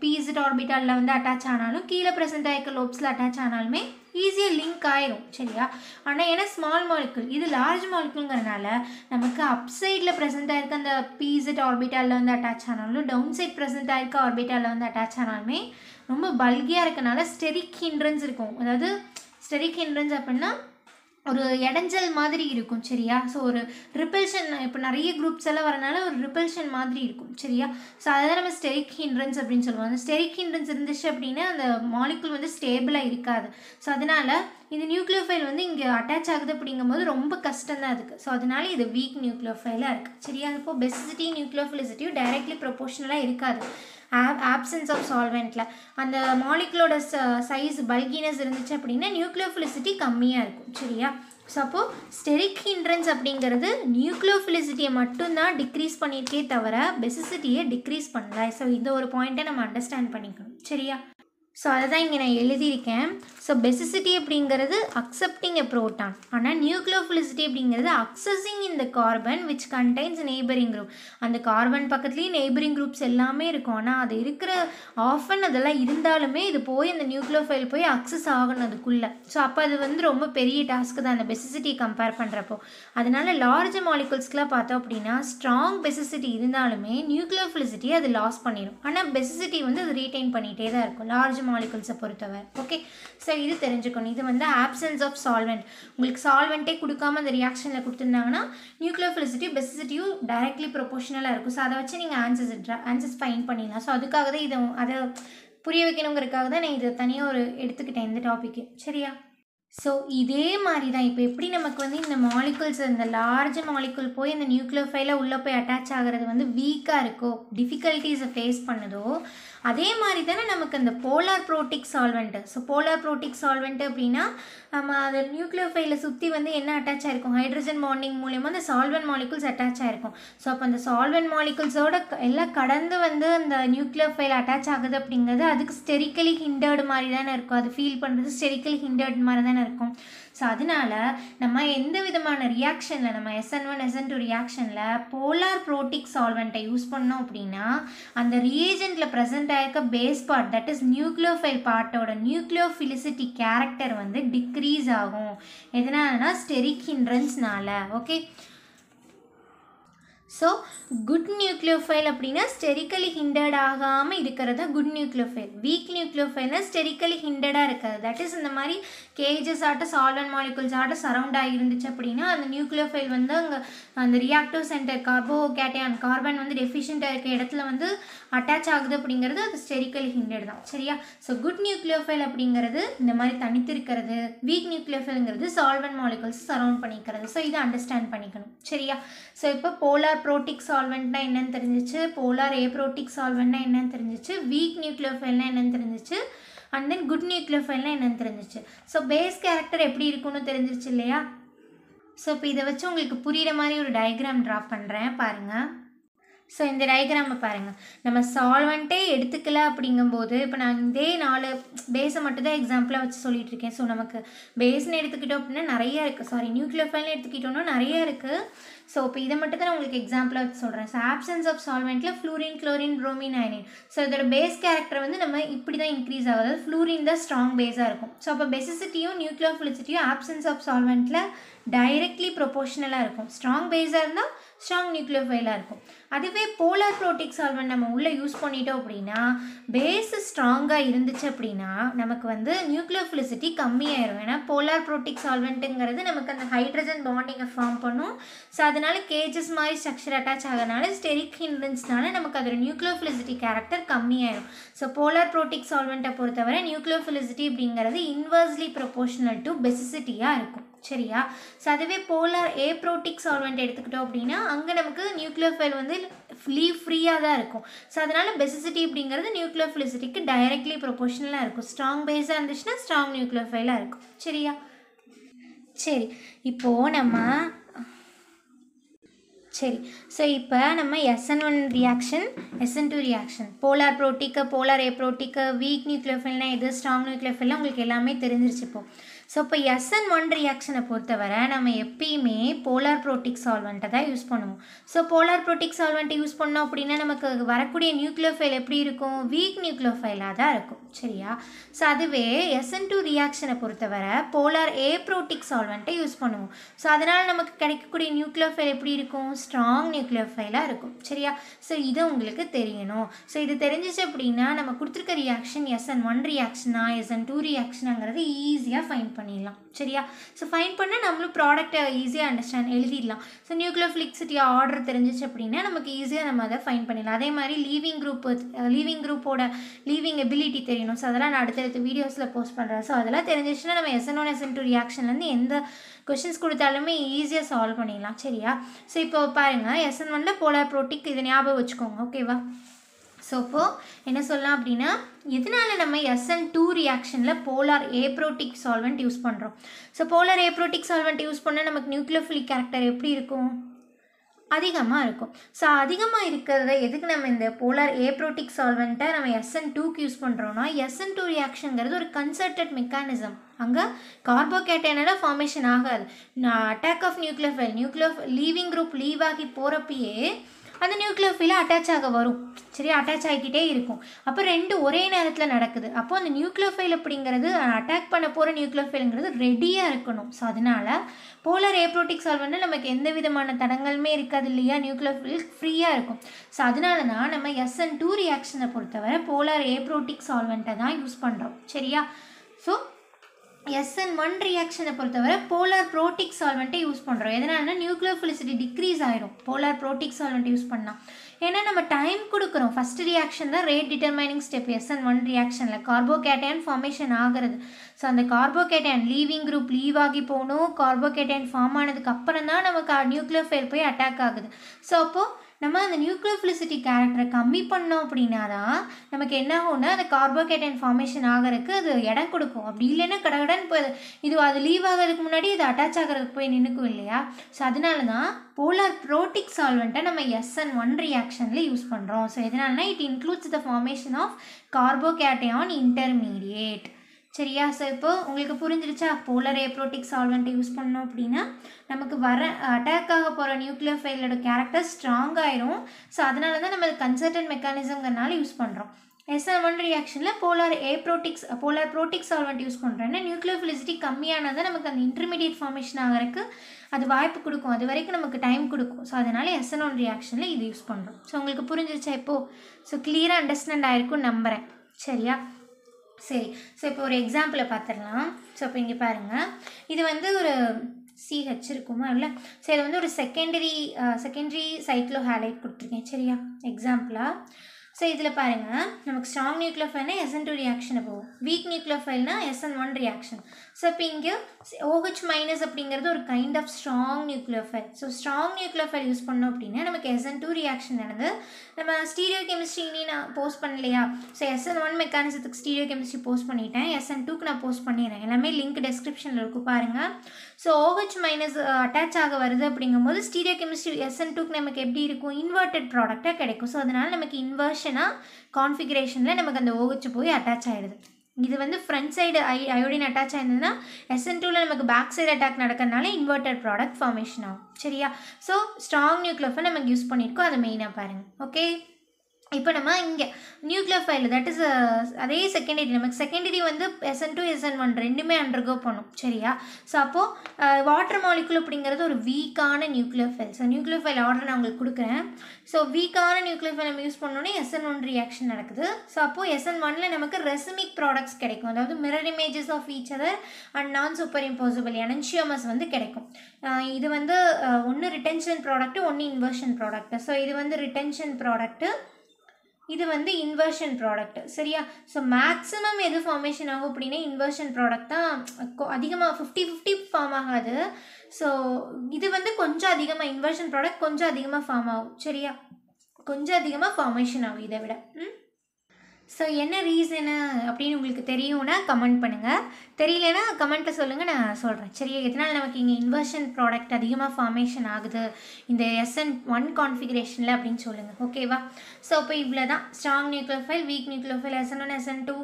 பீசிட் ஆர்பிட்டாலில் வந்து அட்டாச் ஆனாலும் கீழே ப்ரெசென்ட் ஆகிருக்க லோப்ஸில் அட்டாச் ஆனாலுமே ஈஸியாக லிங்க் ஆகிடும் சரியா ஆனால் ஏன்னா ஸ்மால் மாலிக்யூல் இது லார்ஜ் மாலிக்குல்ங்கிறனால நமக்கு அப் சைடில் ப்ரெசென்ட் ஆயிருக்க அந்த பிசெட் ஆர்பிட்டாலில் வந்து அட்டாச் ஆனாலும் டவுன் சைட் ப்ரெசென்ட் ஆயிருக்க ஆர்பிட்டாலில் வந்து அட்டாச் ஆனாலுமே ரொம்ப பல்கியாக இருக்கனால ஸ்டெரிக் ஹிண்ட்ரன்ஸ் இருக்கும் அதாவது ஸ்டெரிக் ஹிண்ட்ரன்ஸ் அப்படின்னா ஒரு இடைஞ்சல் மாதிரி இருக்கும் சரியா ஸோ ஒரு ரிப்பல்ஷன் இப்போ நிறைய குரூப்ஸ் எல்லாம் வரனால ஒரு ரிப்பல்ஷன் மாதிரி இருக்கும் சரியா ஸோ தான் நம்ம ஸ்டெரிக் ஹிண்ட்ரன்ஸ் அப்படின்னு சொல்லுவோம் அந்த ஸ்டெரிக் ஹின்ட்ரன்ஸ் இருந்துச்சு அப்படின்னா அந்த மாலிகுல் வந்து ஸ்டேபிளாக இருக்காது ஸோ அதனால் இது நியூக்ளியோஃபைல் வந்து இங்கே அட்டாச் ஆகுது அப்படிங்கும்போது ரொம்ப கஷ்டம் தான் இருக்குது ஸோ அதனால இது வீக் நியூக்ளியோஃபைலாக இருக்குது சரியா இப்போ பெசிசிட்டி நியூக்ளியோஃபிலிசிட்டியும் டைரக்ட்லி ப்ரொபோஷனலாக இருக்காது ஆப்சன்ஸ் ஆஃப் சால்வெண்ட்டில் அந்த மாலிகுலோட சைஸ் பல்கினஸ் இருந்துச்சு அப்படின்னா நியூக்ளியோஃபிலிசிட்டி கம்மியாக இருக்கும் சரியா ஸோ அப்போது ஸ்டெரிக் ஹிண்ட்ரன்ஸ் அப்படிங்கிறது நியூக்ளியோஃபிலிசிட்டியை மட்டும்தான் டிக்ரீஸ் பண்ணியிருக்கே தவிர பெசிசிட்டியை டிக்ரீஸ் பண்ணல ஸோ இந்த ஒரு பாயிண்ட்டை நம்ம அண்டர்ஸ்டாண்ட் பண்ணிக்கணும் சரியா ஸோ அதை தான் இங்கே நான் எழுதியிருக்கேன் ஸோ பெசிசிட்டி அப்படிங்கிறது அக்செப்டிங் எ ப்ரோட்டான் ஆனால் நியூக்ளோஃபிலிசிட்டி அப்படிங்கிறது அக்சஸிங் இந்த carbon which contains neighbouring group அந்த கார்பன் பக்கத்துலேயும் நெய்பரிங் குரூப்ஸ் எல்லாமே இருக்கும் ஆனால் அது இருக்கிற ஆஃபன் அதெல்லாம் இருந்தாலுமே இது போய் அந்த நியூக்ளோஃபைல் போய் அக்சஸ் ஆகணும் அதுக்குள்ளே ஸோ அப்போ அது வந்து ரொம்ப பெரிய டாஸ்க்கு தான் அந்த பெசிசிட்டியை கம்பேர் பண்ணுறப்போ அதனால் லார்ஜ் மாலிகுல்ஸ்க்கெலாம் பார்த்தோம் அப்படின்னா ஸ்ட்ராங் பெசிசிட்டி இருந்தாலுமே நியூக்ளோஃபிலிசிட்டி அது லாஸ் பண்ணிடும் ஆனால் பெசிசிட்டி வந்து அது ரீட்டைன் பண்ணிகிட்டே தான் இருக்கும் லார்ஜ் மாலிகுல்ஸை பொறுத்தவரை ஓகே ஸோ இது தெரிஞ்சுக்கணும் இது வந்து ஆப்சன்ஸ் ஆஃப் சால்வெண்ட் உங்களுக்கு சால்வெண்ட்டே கொடுக்காம அந்த ரியாக்ஷனில் கொடுத்துருந்தாங்கன்னா நியூக்ளியர் ஃபெலிசிட்டியும் பெசிசிட்டியும் டைரக்ட்லி ப்ரொபோஷனலாக இருக்கும் ஸோ அதை வச்சு நீங்கள் ஆன்சர்ஸ் ஆன்சர்ஸ் ஃபைன் பண்ணிடலாம் ஸோ அதுக்காக தான் இதை அதை புரிய வைக்கணுங்கிறதுக்காக தான் நான் இதை தனியாக ஒரு எடுத்துக்கிட்டேன் இந்த டாப்பிக்கு சரியா ஸோ இதே மாதிரி தான் இப்போ எப்படி நமக்கு வந்து இந்த மாலிகுல்ஸ் இந்த லார்ஜ் மாலிகுல் போய் இந்த நியூக்ளியர் ஃபைல உள்ளே போய் அட்டாச் ஆகிறது வந்து வீக்காக இருக்கோ டிஃபிகல்ட்டிஸை ஃபேஸ் பண்ணுதோ அதே மாதிரி தானே நமக்கு அந்த polar protic solvent so polar protic solvent அப்படின்னா நம்ம அது நியூக்ளியோஃபைல சுற்றி வந்து என்ன அட்டாச் ஆகிருக்கும் ஹைட்ரஜன் பாண்டிங் மூலியமாக அந்த சால்வன் மாலிகுல்ஸ் அட்டாச் ஆகிருக்கும் ஸோ அப்போ அந்த சால்வன் மாலிகுல்ஸோட எல்லாம் கடந்து வந்து அந்த நியூக்ளியோஃபைல் அட்டாச் ஆகுது அப்படிங்கிறது அதுக்கு ஸ்டெரிக்கலி ஹிண்டர்டு மாதிரி தானே இருக்கும் அது ஃபீல் பண்ணுறது ஸ்டெரிக்கலி ஹிண்டர்டு மாதிரி தானே இருக்கும் ஸோ அதனால் நம்ம எந்த விதமான ரியாக்ஷனில் நம்ம எஸ்என் ஒன் எஸ்என் டூ ரியாக்ஷனில் போலார் ப்ரோட்டிக் சால்வெண்ட்டை யூஸ் பண்ணோம் அப்படின்னா அந்த ரியேஜெண்ட்டில் ப்ரெசென்ட் ஆயிருக்க base part that is nucleophile பார்ட்டோட நியூக்ளியோஃபிலிசிட்டி கேரக்டர் வந்து டிக்ரீஸ் ஆகும் எதனாலனா ஸ்டெரிக் ஹின்ட்ரன்ஸ்னால ஓகே ஸோ குட் நியூக்ளியோஃபைல் அப்படின்னா ஸ்டெரிக்கலி ஹிண்டர்ட் ஆகாமல் இருக்கிறது தான் குட் நியூக்ளியோஃபைல் வீக் நியூக்ளியோஃபைல்னா ஸ்டெரிக்கலி ஹிண்டடாக இருக்காது தட் இஸ் இந்த மாதிரி கேஜஸ் ஆட்ட சால்வன் மாலிகுல்ஸ் ஆட்ட சரவுண்ட் ஆகிருந்துச்சு அப்படின்னா அந்த நியூக்ளியோஃபைல் வந்து அங்கே அந்த reactive centre carbocation carbon வந்து டெஃபிஷியண்ட்டாக இருக்க இடத்துல வந்து அட்டாச் ஆகுது அப்படிங்கிறது அது ஸ்டெரிக்கலி ஹிண்டட் தான் சரியா ஸோ குட் நியூக்ளியோஃபைல் அப்படிங்கிறது இந்த மாதிரி தனித்திருக்கிறது வீக் நியூக்ளியோஃபைலுங்கிறது சால்வன் மாலிகுல்ஸ் சரவுண்ட் பண்ணிக்கிறது ஸோ இதை அண்டர்ஸ்டாண்ட் பண்ணிக்கணும் சரியா ஸோ இப்போ போலார் போலார் ப்ரோட்டிக் சால்வெண்ட்னா என்னென்னு தெரிஞ்சிச்சு போலார் ப்ரோட்டிக் சால்வெண்ட்னா என்னென்னு தெரிஞ்சிச்சு வீக் நியூக்ளியோஃபைல்னா என்னென்னு தெரிஞ்சிச்சு அண்ட் தென் குட் நியூக்ளியோஃபைல்னா என்னென்னு தெரிஞ்சிச்சு ஸோ பேஸ் கேரக்டர் எப்படி இருக்குன்னு தெரிஞ்சிருச்சு இல்லையா ஸோ இப்போ இதை வச்சு உங்களுக்கு புரிகிற மாதிரி ஒரு டயக்ராம் ட்ரா பண்ணுறேன் பாருங்கள் ஸோ இந்த டயக்ராமை பாருங்கள் நம்ம சால்வெண்ட்டே எடுத்துக்கல அப்படிங்கும்போது இப்போ நான் இதே நாலு பேஸை மட்டும்தான் எக்ஸாம்பிளாக வச்சு சொல்லிட்டு இருக்கேன் ஸோ நமக்கு பேஸ்னு எடுத்துக்கிட்டோம் அப்படின்னா நிறையா இருக்குது சாரி நியூக்ளியோஃபைல்னு எடுத்துக்கிட்டோம்னா நிறையா இருக்குது ஸோ இப்போ இதை மட்டும் தான் உங்களுக்கு எக்ஸாம்பிளாக வச்சு சொல்கிறேன் ஸோ ஆப்சன்ஸ் ஆஃப் சால்வெண்ட்டில் ஃப்ளூரின் க்ளோரின் ப்ரோமின் அயனின் ஸோ இதோட பேஸ் கேரக்டர் வந்து நம்ம இப்படி தான் இன்க்ரீஸ் ஆகும் அதாவது ஃப்ளூரின் தான் ஸ்ட்ராங் பேஸாக இருக்கும் ஸோ அப்போ பெசிசிட்டியும் நியூக்ளியோஃபிலிசிட்டியும் ஆப்சன்ஸ் ஆஃப் சால்வெண்ட்டில் டைரெக்ட்லி ப்ரொபோஷனலாக இருக்கும் ஸ்ட்ராங் பேஸாக இருந்தால் ஸ்ட்ராங் நியூக்ளியோஃபைலாக இருக்கும் அதுவே போலார் ப்ரோட்டிக் சால்வன் நம்ம உள்ளே யூஸ் பண்ணிட்டோம் அப்படின்னா பேஸ் ஸ்ட்ராங்காக இருந்துச்சு அப்படின்னா நமக்கு வந்து நியூக்ளியோஃபிலிசிட்டி கம்மியாயிரும் ஏன்னா போலார் ப்ரோட்டிக் சால்வெண்ட்டுங்கிறது நமக்கு அந்த ஹைட்ரஜன் பாண்டிங்கை ஃபார்ம் பண்ணும் ஸோ அதனால் கேஜஸ் மாதிரி ஸ்ட்ரக்சர் அட்டாச் ஆகிறனால ஸ்டெரிக் ஹிண்ட்ரன்ஸ்னால நமக்கு அதோட நியூக்ளியோஃபிலிசிட்டி கேரக்டர் கம்மியாயிரும் ஸோ போலார் ப்ரோட்டிக் சால்வெண்ட்டை பொறுத்தவரை நியூக்ளியோஃபிலிசிட்டி அப்படிங்கிறது இன்வர்ஸ்லி ப்ரொபோஷனல் டு பெசிசிட்டியாக இருக்கும் சரியா ஸோ அதுவே போலார் ஏ சால்வெண்ட் எடுத்துக்கிட்டோம் அப்படின்னா அங்கே நமக்கு நியூக்ளியோஃபைல் ஃபைல் வந்து லீவ் ஃப்ரீயாக தான் இருக்கும் ஸோ அதனால் பெசிசிட்டி அப்படிங்கிறது நியூக்ளியோ ஃபிலிசிட்டிக்கு டைரெக்ட்லி ப்ரொபோஷனலாக இருக்கும் ஸ்ட்ராங் பேஸாக இருந்துச்சுன்னா ஸ்ட்ராங் நியூக்ளியோஃபைலாக இருக்கும் சரியா சரி இப்போது நம்ம சரி ஸோ இப்போ நம்ம SN one reaction SN two reaction polar ப்ரோட்டிக்கு போலார் ஏ ப்ரோட்டிக்கு வீக் நியூக்ளியர் ஃபைல்னால் எது ஸ்ட்ராங் நியூக்ளியர் உங்களுக்கு எல்லாமே தெரிஞ்சிருச்சு ஸோ இப்போ எஸ்என் ஒன் ரியாக்ஷனை பொறுத்தவரை நம்ம எப்பயுமே போலார் ப்ரோட்டிக் சால்வெண்ட்டை தான் யூஸ் பண்ணுவோம் ஸோ போலார் ப்ரோட்டிக் சால்வெண்ட்டை யூஸ் பண்ணோம் அப்படின்னா நமக்கு வரக்கூடிய நியூக்ளியோஃபைல் எப்படி இருக்கும் வீக் நியூக்ளியோஃபைலாக தான் இருக்கும் சரியா ஸோ அதுவே எஸ்என் டூ ரியாக்ஷனை பொறுத்தவரை போலார் ஏ ப்ரோட்டிக் சால்வெண்ட்டை யூஸ் பண்ணுவோம் ஸோ அதனால் நமக்கு கிடைக்கக்கூடிய நியூக்ளியோஃபைல் எப்படி இருக்கும் ஸ்ட்ராங் நியூக்ளியோஃபைலாக இருக்கும் சரியா ஸோ இதை உங்களுக்கு தெரியணும் ஸோ இது தெரிஞ்சிச்சு அப்படின்னா நம்ம கொடுத்துருக்க ரியாக்ஷன் எஸ்என் ஒன் ரியாக்ஷனா எஸ்என் டூ ரியாக்ஷனாங்கிறது ஈஸியாக ஃபைன் பண்ணிடலாம் சரியா ஸோ ஃபைன் பண்ணால் நம்மளும் ப்ராடக்ட்டை ஈஸியாக அண்டர்ஸ்டாண்ட் எழுதிடலாம் ஸோ நியூக்ளியோஃபிளிக்சிட்டியா ஆர்டர் தெரிஞ்சிச்சு அப்படின்னா நமக்கு ஈஸியாக நம்ம அதை ஃபைன் பண்ணிடலாம் அதே மாதிரி லீவிங் குரூப் லீவிங் குரூப்போட லீவிங் எபிலிட்டி தெரியணும் ஸோ அதெல்லாம் நான் அடுத்தடுத்த வீடியோஸில் போஸ்ட் பண்ணுறேன் ஸோ அதெல்லாம் தெரிஞ்சிச்சுன்னா நம்ம எஸ்என் ஒன் எஸ்என் டூ ரியாக்ஷன்லேருந்து எந்த கொஷின்ஸ் கொடுத்தாலுமே ஈஸியாக சால்வ் பண்ணிடலாம் சரியா ஸோ இப்போ பாருங்கள் எஸ்என் ஒனில் போல ப்ரோட்டிக் இதை ஞாபகம் வச்சுக்கோங்க ஓகேவா ஸோ இப்போது என்ன சொல்லலாம் அப்படின்னா எதனால் நம்ம எஸ்என் டூ ரியாக்ஷனில் போலார் ஏப்ரோட்டிக் சால்வெண்ட் யூஸ் பண்ணுறோம் so polar aprotic solvent use பண்ணால் நமக்கு நியூக்ளியோஃபிலிக் கேரக்டர் எப்படி இருக்கும் அதிகமாக இருக்கும் ஸோ அதிகமாக இருக்கிறத எதுக்கு நம்ம இந்த போலார் ஏப்ரோட்டிக் சால்வெண்ட்டை நம்ம எஸ்என் டூக்கு யூஸ் பண்ணுறோன்னா எஸ்என் டூ ரியாக்ஷனுங்கிறது ஒரு கன்சர்டட் மெக்கானிசம் அங்கே கார்போகேட்டனோட ஃபார்மேஷன் ஆகாது attack of nucleophile nucleo leaving group leave ஆகி போகிறப்பயே அந்த நியூக்ளியோஃபில் அட்டாச் ஆக வரும் சரி அட்டாச் ஆகிக்கிட்டே இருக்கும் அப்போ ரெண்டு ஒரே நேரத்தில் நடக்குது அப்போ அந்த நியூக்ளியோஃபைல் அப்படிங்கிறது அட்டாக் பண்ண போகிற நியூக்ளியோஃபைலுங்கிறது ரெடியாக இருக்கணும் ஸோ அதனால் போலர் ஏப்ரோட்டிக் சால்வெண்ட்டில் நமக்கு எந்த விதமான தடங்களுமே இருக்காது இல்லையா நியூக்ளியோஃபைல் ஃப்ரீயாக இருக்கும் ஸோ அதனால தான் நம்ம எஸ் அண்ட் டூ ரியாக்ஷனை பொறுத்தவரை போலர் ஏப்ரோட்டிக் சால்வெண்ட்டை தான் யூஸ் பண்ணுறோம் சரியா ஸோ எஸ்என் ஒன் ரியாக்ஷனை பொறுத்தவரை போலார் ப்ரோட்டிக் சால்வெண்ட்டை யூஸ் பண்ணுறோம் எதனால்னா நியூக்ளியர் டிக்ரீஸ் ஆயிடும் போலார் ப்ரோட்டிக் சால்வெண்ட் யூஸ் பண்ணால் ஏன்னா நம்ம டைம் கொடுக்குறோம் ஃபஸ்ட் ரியாக்ஷன் தான் rate determining step SN one ரியாக்ஷனில் கார்போகேட்டையான் ஃபார்மேஷன் ஆகிறது ஸோ அந்த கார்போகேட்டையான் லீவிங் குரூப் லீவ் ஆகி போகணும் கார்போகேட்டையான் ஃபார்ம் ஆனதுக்கு அப்புறம் தான் நமக்கு நியூக்ளியர் ஃபெயில் போய் அட்டாக் ஆகுது ஸோ அப்போது நம்ம அந்த நியூக்ளியோஃபிலிசிட்டி கேரக்டரை கம்மி பண்ணோம் அப்படின்னா தான் நமக்கு என்ன ஆகும்னா அந்த கார்போகேட்டன் ஃபார்மேஷன் ஆகிறதுக்கு அது இடம் கொடுக்கும் அப்படி இல்லைன்னா கடகடன் போய் இது அது லீவ் ஆகிறதுக்கு முன்னாடி இது அட்டாச் ஆகிறதுக்கு போய் நின்றுக்கும் இல்லையா ஸோ அதனால தான் போலார் ப்ரோட்டிக் சால்வெண்ட்டை நம்ம எஸ்என் ஒன் ரியாக்ஷனில் யூஸ் பண்ணுறோம் ஸோ எதனால it includes the formation of carbocation intermediate சரியா ஸோ இப்போ உங்களுக்கு புரிஞ்சிருச்சா போலர் ஏப்ரோட்டிக் சால்வெண்ட்டை யூஸ் பண்ணோம் அப்படின்னா நமக்கு வர அட்டாக் ஆக போகிற நியூக்ளியர் ஃபைலோட கேரக்டர் ஸ்ட்ராங் ஆயிரும் ஸோ அதனால தான் நம்ம கன்சர்டன் மெக்கானிசம்ங்கிறனால யூஸ் பண்ணுறோம் எஸ்என் ஒன் ரியாக்ஷனில் polar aprotics polar protic solvent use பண்ணுறேன்னா நியூக்ளியர் ஃபெலிசிட்டி தான் நமக்கு அந்த இன்டர்மீடியட் ஃபார்மேஷன் ஆகிறதுக்கு அது வாய்ப்பு கொடுக்கும் அது வரைக்கும் நமக்கு டைம் கொடுக்கும் ஸோ அதனால் எஸ்என் ஒன் ரியாக்ஷனில் இது யூஸ் பண்ணுறோம் ஸோ உங்களுக்கு புரிஞ்சிருச்சா இப்போது ஸோ கிளியராக அண்டர்ஸ்டாண்ட் ஆகிருக்கும் நம்புகிறேன் சரியா சரி ஸோ இப்போ ஒரு எக்ஸாம்பிளை பார்த்துடலாம் ஸோ இப்போ இங்கே பாருங்கள் இது வந்து ஒரு சிஹெச் இருக்குமா இல்லை சரி இது வந்து ஒரு செகண்டரி செகண்டரி சைக்கிளோ ஹேலைட் கொடுத்துருக்கேன் சரியா எக்ஸாம்பிளாக ஸோ இதில் பாருங்கள் நமக்கு ஸ்ட்ராங் நியூக்ளியர் ஃபைல்னா எஸ்என் டூ ரியாக்ஷனை போகும் வீக் நியூக்ளியர் ஃபைல்னா எஸ்என் ஒன் ரியாக்ஷன் ஸோ இப்போ இங்கே ஓஹெச் மைனஸ் அப்படிங்கிறது ஒரு kind of strong nucleophile so strong nucleophile use பண்ணோம் அப்படின்னா நமக்கு எஸ்என் டூ ரியாக்ஷன் நடந்து நம்ம ஸ்டீரியோ கெமிஸ்ட்ரினே நான் போஸ்ட் பண்ணலையா ஸோ எஸ்என் ஒன் மெக்கானிசத்துக்கு ஸ்டீரியோ கெமிஸ்ட்ரி போஸ்ட் பண்ணிட்டேன் எஸ்என் டூக்கு நான் போஸ்ட் பண்ணிடுறேன் எல்லாமே லிங்க் டெஸ்கிரிப்ஷனில் இருக்கும் பாருங்கள் ஸோ ஓஹெச் மைனஸ் அட்டாச் ஆக வருது அப்படிங்கும்போது ஸ்டீரியோ கெமிஸ்ட்ரி எஸ்என் டூக்கு நமக்கு எப்படி இருக்கும் இன்வெர்டட் ப்ராடக்டாக கிடைக்கும் ஸோ அதனால் நமக்கு இன்வர்ஷனாக கான்ஃபிகரேஷனில் நமக்கு அந்த ஓஹெச் போய் அட்டாச் ஆகிடுது இது வந்து front side I iodine attach ஆயிருந்ததுன்னா எஸ்என் டூவில் நமக்கு பேக் சைடு அட்டாக் நடக்கிறதுனால இன்வெர்டர் ப்ராடக்ட் ஃபார்மேஷன் ஆகும் சரியா ஸோ ஸ்ட்ராங் நியூக்ளோஃபை நமக்கு யூஸ் பண்ணியிருக்கோம் அதை மெயினாக பாருங்கள் ஓகே இப்போ நம்ம இங்கே நியூக்ளியர் ஃபைல் தட் இஸ் அதே செகண்டரி நமக்கு செகண்டரி வந்து எஸ்என் டூ எஸ்என் ஒன் ரெண்டுமே அண்டர்கோ பண்ணும் சரியா ஸோ அப்போது வாட்டர் மாலிகுல் அப்படிங்கிறது ஒரு வீக்கான nucleophile so nucleophile order நான் உங்களுக்கு கொடுக்குறேன் ஸோ வீக்கான நியூக்ளியர் ஃபைல் நம்ம யூஸ் பண்ணோன்னே எஸ்என் ஒன் ரியாக்ஷன் நடக்குது ஸோ அப்போது எஸ்என் ஒனில் நமக்கு ரெசமிக் ப்ராடக்ட்ஸ் கிடைக்கும் அதாவது mirror images of each other and non superimposable enantiomers வந்து கிடைக்கும் uh, இது வந்து ஒன்று ரிட்டென்ஷன் ப்ராடக்ட்டு ஒன்று இன்வர்ஷன் ப்ராடக்ட்டு ஸோ இது வந்து ரிட்டென்ஷன் ப்ராடக்ட்டு இது வந்து இன்வர்ஷன் ப்ராடக்ட் சரியா ஸோ மேக்ஸிமம் எது ஃபார்மேஷன் ஆகும் அப்படின்னா இன்வர்ஷன் ப்ராடக்ட் தான் அதிகமாக ஃபிஃப்டி ஃபிஃப்டி ஃபார்ம் ஆகாது ஸோ இது வந்து கொஞ்சம் அதிகமாக இன்வர்ஷன் ப்ராடக்ட் கொஞ்சம் அதிகமாக ஃபார்ம் ஆகும் சரியா கொஞ்சம் அதிகமாக ஃபார்மேஷன் ஆகும் இதை விட ம் ஸோ என்ன ரீசனு அப்படின்னு உங்களுக்கு தெரியும்னா கமெண்ட் பண்ணுங்கள் தெரியலனா கமெண்ட்டில் சொல்லுங்கள் நான் சொல்கிறேன் சரியா எதனால் நமக்கு இங்கே இன்வர்ஷன் ப்ராடக்ட் அதிகமாக ஃபார்மேஷன் ஆகுது இந்த எஸ்என் ஒன் கான்ஃபிகரேஷனில் அப்படின்னு சொல்லுங்கள் ஓகேவா ஸோ அப்போ இவ்வளோ தான் strong nucleophile weak S SN one SN two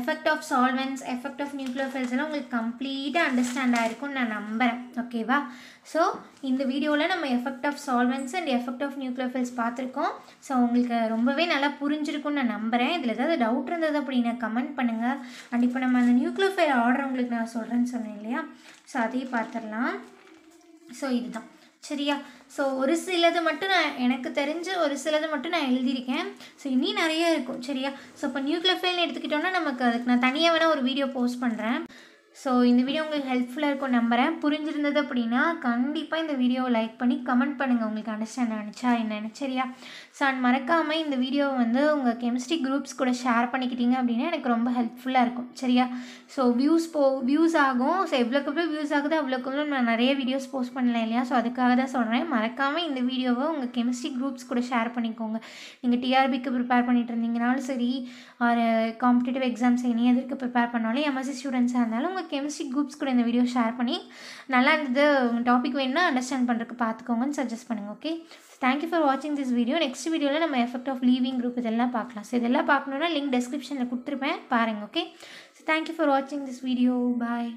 effect of solvents effect of nucleophiles எல்லாம் உங்களுக்கு கம்ப்ளீட்டாக அண்டர்ஸ்டாண்ட் ஆகிருக்கும்னு நான் நம்புகிறேன் ஓகேவா ஸோ இந்த வீடியோவில் நம்ம effect of solvents and effect of nucleophiles பார்த்துருக்கோம் ஸோ உங்களுக்கு ரொம்பவே நல்லா புரிஞ்சிருக்கும்னு நான் நம்புகிறேன் இதில் ஏதாவது டவுட் இருந்தது அப்படின்னா கமெண்ட் பண்ணுங்கள் அண்ட் இப்போ நம்ம அந்த நியூக்ளியோஃபைல் ஆர்டர் உங்களுக்கு நான் சொல்கிறேன்னு சொன்னேன் இல்லையா ஸோ அதையும் பார்த்துடலாம் ஸோ இதுதான் சரியா ஸோ ஒரு சிலது மட்டும் நான் எனக்கு தெரிஞ்ச ஒரு சிலது மட்டும் நான் எழுதியிருக்கேன் ஸோ இன்னும் நிறைய இருக்கும் சரியா ஸோ இப்போ நியூக்ளியோஃபைல்னு எடுத்துக்கிட்டோன்னா நமக்கு அதுக்கு நான் தனியாக வேணால் ஒரு வீடியோ போஸ்ட் பண்ணுறேன் ஸோ இந்த வீடியோ உங்களுக்கு ஹெல்ப்ஃபுல்லாக இருக்கும் நம்புகிறேன் புரிஞ்சிருந்தது அப்படின்னா கண்டிப்பாக இந்த வீடியோவை லைக் பண்ணி கமெண்ட் பண்ணுங்கள் உங்களுக்கு அண்டர்ஸ்டாண்ட் என்ன என்னென்னு சரியா ஸோ அண்ட் மறக்காமல் இந்த வீடியோவை வந்து உங்கள் கெமிஸ்ட்ரி குரூப்ஸ் கூட ஷேர் பண்ணிக்கிட்டீங்க அப்படின்னா எனக்கு ரொம்ப ஹெல்ப்ஃபுல்லாக இருக்கும் சரியா ஸோ வியூஸ் போ வியூஸ் ஆகும் ஸோ எவ்வளோக்கு எவ்வளோ வியூஸ் ஆகுது அவ்வளோக்கு எவ்வளோ நான் நிறைய வீடியோஸ் போஸ்ட் பண்ணலாம் இல்லையா ஸோ அதுக்காக தான் சொல்கிறேன் மறக்காமல் இந்த வீடியோவை உங்கள் கெமிஸ்ட்ரி குரூப்ஸ் கூட ஷேர் பண்ணிக்கோங்க நீங்கள் டிஆர்பிக்கு ப்ரிப்பேர் பண்ணிட்டு இருந்தீங்கனாலும் சரி ஒரு காம்படிட்டிவ் எக்ஸாம்ஸ் இனி எதற்கு ப்ரிப்பேர் பண்ணாலும் எம்எஸ்சி ஸ்டூடெண்ட்ஸாக இருந்தாலும் உங்கள் கெமிஸ்ட்ரி குரூப்ஸ் கூட இந்த வீடியோ ஷேர் பண்ணி நல்லா இருந்தது டாபிக் வேணும்னா அண்டர்ஸ்டாண்ட் பண்ணுறதுக்கு பார்த்துக்கோங்கன்னு சஜஸ்ட் பண்ணுங்கள் ஓகே தேங்க்யூ ஃபார் வாட்சிங் திஸ் வீடியோ நெக்ஸ்ட் வீடியோவில் நம்ம எஃபெக்ட் ஆஃப் லீவிங் குரூப் இதெல்லாம் பார்க்கலாம் ஸோ இதெல்லாம் பார்க்கணுன்னா லிங்க் டெஸ்கிரிப்ஷனில் கொடுத்துருப்பேன் பாருங்கள் ஓகே ஸோ தேங்க்யூ ஃபார் வாட்சிங் திஸ் வீடியோ பாய்